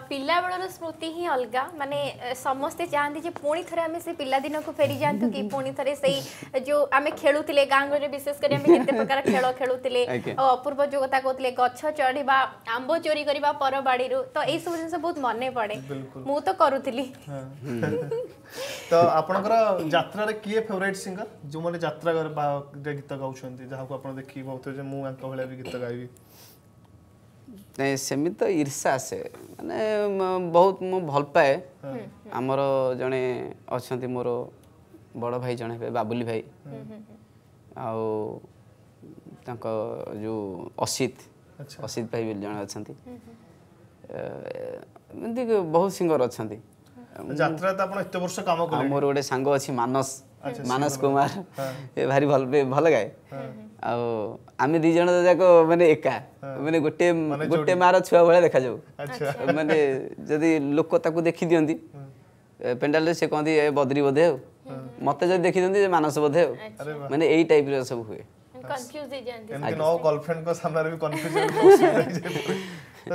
ପିଲାବେଳର ସ୍ମୃତି ହିଁ ଅଲଗା ମାନେ ସମସ୍ତେ ଚାହାନ୍ତି ଯେ ପୁଣି ଥରେ ଆମେ ସେ ପିଲାଦିନକୁ ଫେରି ଯାଆନ୍ତୁ କି ପୁଣି ଥରେ ସେଇ ଯୋଉ ଆମେ ଖେଳୁଥିଲେ ଗାଁ ଗହଳିରେ ବିଶେଷ କରି ଆମେ କେତେ ପ୍ରକାର ଖେଳ ଖେଳୁଥିଲେ ଆଉ ଅପୂର୍ବ ଯୋଉ କଥା କହୁଥିଲେ ଗଛ ଚଢିବା ଆମ୍ବ ଚୋରି କରିବା ପରବାଡ଼ିରୁ ତ ଏଇସବୁ ଜିନିଷ ବହୁତ ମନେ ପଡ଼େ ମୁଁ ତ କରୁଥିଲି ତ ଆପଣଙ୍କର ଯାତ୍ରାରେ କିଏ ଫେଭରାଇଟ୍ ସିଙ୍ଗର ଯୋଉମାନେ ଯାତ୍ରା ଗୀତ ଗାଉଛନ୍ତି ଯାହାକୁ ଆପଣ ଦେଖିକି କହୁଥିବେ ଯେ ମୁଁ ଆଙ୍କ ଭଳିଆ ବି ଗୀତ ଗାଇବି ସେମିତି ତ ଈର୍ଷା ଆସେ ମାନେ ବହୁତ ମୁଁ ଭଲ ପାଏ ଆମର ଜଣେ ଅଛନ୍ତି ମୋର ବଡ଼ ଭାଇ ଜଣେ ହେବେ ବାବୁଲି ଭାଇ ଆଉ ତାଙ୍କ ଯେଉଁ ଅସିତ ଅସିତ ଭାଇ ବୋଲି ଜଣେ ଅଛନ୍ତି ଏମିତି ବହୁତ ସିଙ୍ଗର ଅଛନ୍ତି ମୋର ଗୋଟେ ସାଙ୍ଗ ଅଛି ମାନସ ମାନସ କୁମାର ଏ ଭାରି ଭଲ ଭଲ ଗାଏ ଆଉ ଆମେ ଦି ଜଣ ଯାକ ମାନେ ଏକା ମାନେ ଗୋଟେ ଗୋଟେ ମାର ଛୁଆ ଭଳିଆ ଦେଖାଯାଉ ମାନେ ଯଦି ଲୋକ ତାକୁ ଦେଖିଦିଅନ୍ତି ପେଣ୍ଡାଲରେ ସେ କହନ୍ତି ଏ ବଦ୍ରି ବୋଧେ ଆଉ ମତେ ଯଦି ଦେଖିଦିଅନ୍ତି ମାନସ ବୋଧେ ଆଉ ମାନେ ଏଇ ଟାଇପ୍ର ସବୁ ହୁଏ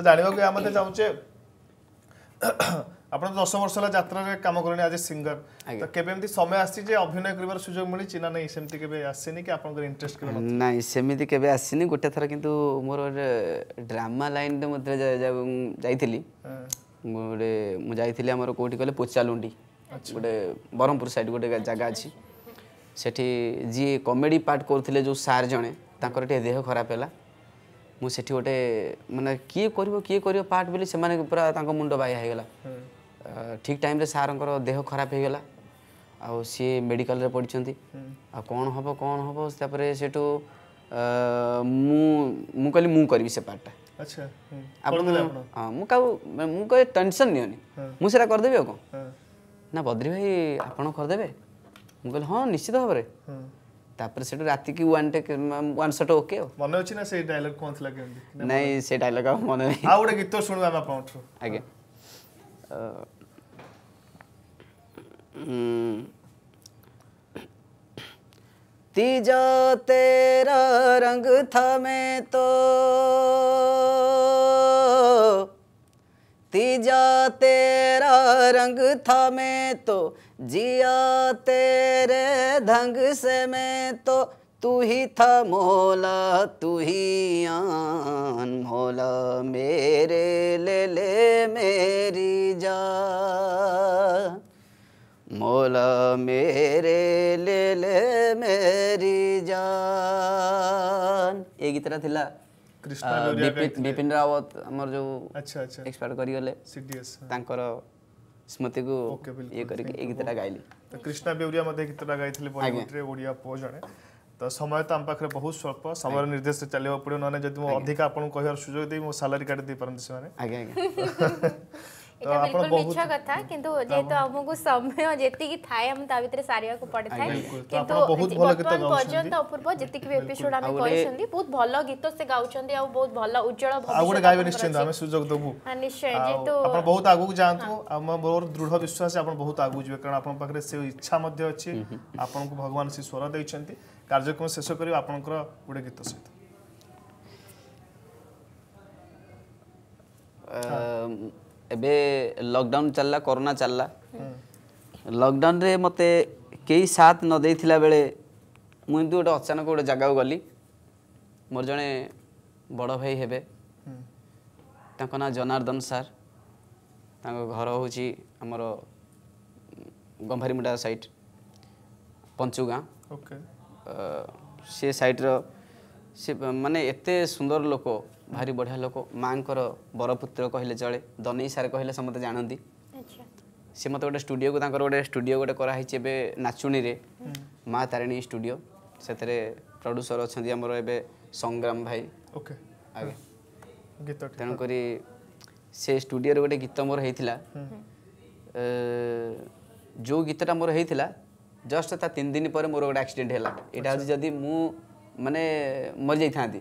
ଜାଣିବାକୁ ଆମେ ଚାହୁଁଛେ ଆପଣ ଦଶ ବର୍ଷ ହେଲା ଯାତ୍ରାରେ କାମ କଲେଣି ଆଜି ସିଙ୍ଗର ତ କେବେ ଏମିତି ସମୟ ଆସିଛି ଯେ ଅଭିନୟ କରିବାର ସୁଯୋଗ ମିଳିଛି ନା ନାହିଁ ସେମିତି କେବେ ଆସିନି କି ଆପଣଙ୍କର ଇଣ୍ଟରେଷ୍ଟ କେବେ ନାହିଁ ସେମିତି କେବେ ଆସିନି ଗୋଟେ ଥର କିନ୍ତୁ ମୋର ଡ୍ରାମା ଲାଇନ୍ରେ ମଧ୍ୟ ଯାଇଥିଲି ଗୋଟେ ମୁଁ ଯାଇଥିଲି ଆମର କେଉଁଠି କହିଲେ ପୋଚାଲୁଣ୍ଡି ଗୋଟେ ବ୍ରହ୍ମପୁର ସାଇଡ୍ ଗୋଟେ ଜାଗା ଅଛି ସେଠି ଯିଏ କମେଡ଼ି ପାର୍ଟ କରୁଥିଲେ ଯେଉଁ ସାର୍ ଜଣେ ତାଙ୍କର ଟିକେ ଦେହ ଖରାପ ହେଲା ମୁଁ ସେଠି ଗୋଟେ ମାନେ କିଏ କରିବ କିଏ କରିବ ପାର୍ଟ ବୋଲି ସେମାନେ ପୁରା ତାଙ୍କ ମୁଣ୍ଡ ବାଇ ହେଇଗଲା ଠିକ୍ ଟାଇମ୍ରେ ସାର୍ଙ୍କର ଦେହ ଖରାପ ହେଇଗଲା ଆଉ ସିଏ ମେଡ଼ିକାଲରେ ପଡ଼ିଛନ୍ତି ଆଉ କ'ଣ ହେବ କ'ଣ ହେବ ତାପରେ ସେଠୁ ମୁଁ ମୁଁ କହିଲି ମୁଁ କରିବି ସେ ପାର୍ଟଟା ଆପଣ ହଁ ମୁଁ କାଉ ମୁଁ କହିଲି ଟେନସନ୍ ନିଅନି ମୁଁ ସେଇଟା କରିଦେବି ଆଉ କ'ଣ ନା ବଦ୍ରି ଭାଇ ଆପଣ କରିଦେବେ ମୁଁ କହିଲି ହଁ ନିଶ୍ଚିତ ଭାବରେ ତାପରେ ସେଠୁ ରାତିକି one take one shot okay ଆଉ ମନେ ଅଛି ନା ସେଇ ଡାଇଲଗ କ'ଣ ଥିଲା କେମିତି ନାଇଁ ସେ ଡାଇଲଗ ଆଉ ମନେ ନାହିଁ ଆଉ ଗୋଟେ ଗୀତ ଶୁଣୁ ଆମେ ଆପଣଙ୍କଠୁ ଆଜ୍ଞା तीजो तेरा रंग था मैं तो तीजा तेरा रंग था मैं तो जिया तेरे ढंग से मैं तो तू ही था मोला तू ही आन मोला मेरे ले ले मेरी जा मोला मेरे ले ले मेरी जान ये गीतरा थिला अच्छा अच्छा एक्सपर्ट যে এক্সপায়ার করিগলে तंकरा ସ୍ମୃତିକୁ ଇଏ କରିକି ଏଇ ଗୀତଟା ଗାଇଲି ତ କ୍ରିଷ୍ଣା ବେଉରିଆ ମଧ୍ୟ ଗୀତଟା ଗାଇଥିଲେ ବଲିଉଡ଼ରେ ଓଡ଼ିଆ ପୁଅ ଜଣେ ତ ସମୟ ତ ଆମ ପାଖରେ ବହୁତ ସ୍ୱଳ୍ପ ସମୟର ନିର୍ଦ୍ଦେଶରେ ଚାଲିବାକୁ ପଡ଼ିବ ନହେଲେ ଯଦି ମୁଁ ଅଧିକା ଆପଣଙ୍କୁ କହିବାର ସୁଯୋଗ ଦେବି ମୋ ସାଲାରୀ କାଟି ଦେଇପାରନ୍ତି ସେମାନେ ଆଜ୍ଞା ଆଜ୍ଞା এটা বিলকুল মিছ কথা কিন্তু যেহেতু আমাকে সময় যেতিকি থাকে আমি তা ভিতরে সারিবাকু পড়ে থাকে কিন্তু বর্তমান পর্যন্ত অপূর্ব যেতিকি এপিসোড আমি কইছন্তি বহুত ভাল গীত সে গাউছন্তি আর বহুত ভাল উজ্জ্বল ভবিষ্যৎ আগুড়ে গাইবে নিশ্চিন্ত আমি সুযোগ দেবু নিশ্চয় যেহেতু আপন বহুত আগুক যাআন্তু আমার মোর দৃঢ় বিশ্বাস আপন বহুত আগুক যাবে কারণ আপন পাখরে সে ইচ্ছা মধ্যে আছে আপনকু ভগবান সে স্বর দেইছন্তি কার্যক্রম শেষ করিব আপনকর গোটে গীত সহিত Um, ଏବେ ଲକଡାଉନ୍ ଚାଲିଲା କରୋନା ଚାଲିଲା ଲକଡାଉନ୍ରେ ମୋତେ କେହି ସାଥ ନ ଦେଇଥିଲା ବେଳେ ମୁଁ ଏମିତି ଗୋଟେ ଅଚାନକ ଗୋଟେ ଜାଗାକୁ ଗଲି ମୋର ଜଣେ ବଡ଼ ଭାଇ ହେବେ ତାଙ୍କ ନାଁ ଜନାର୍ଦ୍ଦନ ସାର୍ ତାଙ୍କ ଘର ହେଉଛି ଆମର ଗମ୍ଭାରୀମୁଣ୍ଡା ସାଇଟ୍ ପଞ୍ଚୁଗାଁ ସେ ସାଇଟ୍ର ସେ ମାନେ ଏତେ ସୁନ୍ଦର ଲୋକ ଭାରି ବଢ଼ିଆ ଲୋକ ମାଆଙ୍କର ବରପୁତ୍ର କହିଲେ ଚଳେ ଦନେଇ ସାର୍ କହିଲେ ସମସ୍ତେ ଜାଣନ୍ତି ସେ ମୋତେ ଗୋଟେ ଷ୍ଟୁଡ଼ିଓକୁ ତାଙ୍କର ଗୋଟେ ଷ୍ଟୁଡ଼ିଓ ଗୋଟେ କରାହେଇଛି ଏବେ ନାଚୁଣୀରେ ମା ତାରିଣୀ ଷ୍ଟୁଡ଼ିଓ ସେଥିରେ ପ୍ରଡ୍ୟୁସର ଅଛନ୍ତି ଆମର ଏବେ ସଂଗ୍ରାମ ଭାଇ ଓକେ ଆଜ୍ଞା ଗୀତ ତେଣୁକରି ସେ ଷ୍ଟୁଡ଼ିଓରେ ଗୋଟେ ଗୀତ ମୋର ହେଇଥିଲା ଯେଉଁ ଗୀତଟା ମୋର ହେଇଥିଲା ଜଷ୍ଟ ତା ତିନି ଦିନ ପରେ ମୋର ଗୋଟେ ଆକ୍ସିଡେଣ୍ଟ ହେଲା ଏଇଟା ହେଉଛି ଯଦି ମୁଁ ମାନେ ମରିଯାଇଥାନ୍ତି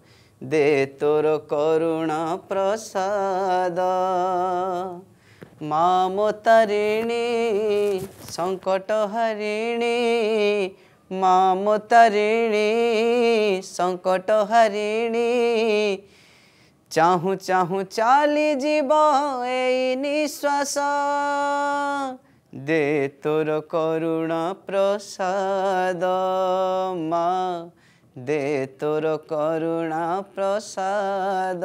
दे तोर करुण प्रसाद माँ मोतारिणी संकट हरिणी माँ मोतारिणी संकट हरिणी चाहु चाहु चली जीव निश्वास दे तोर करुण प्रसाद माँ दे तोर करुणा प्रसाद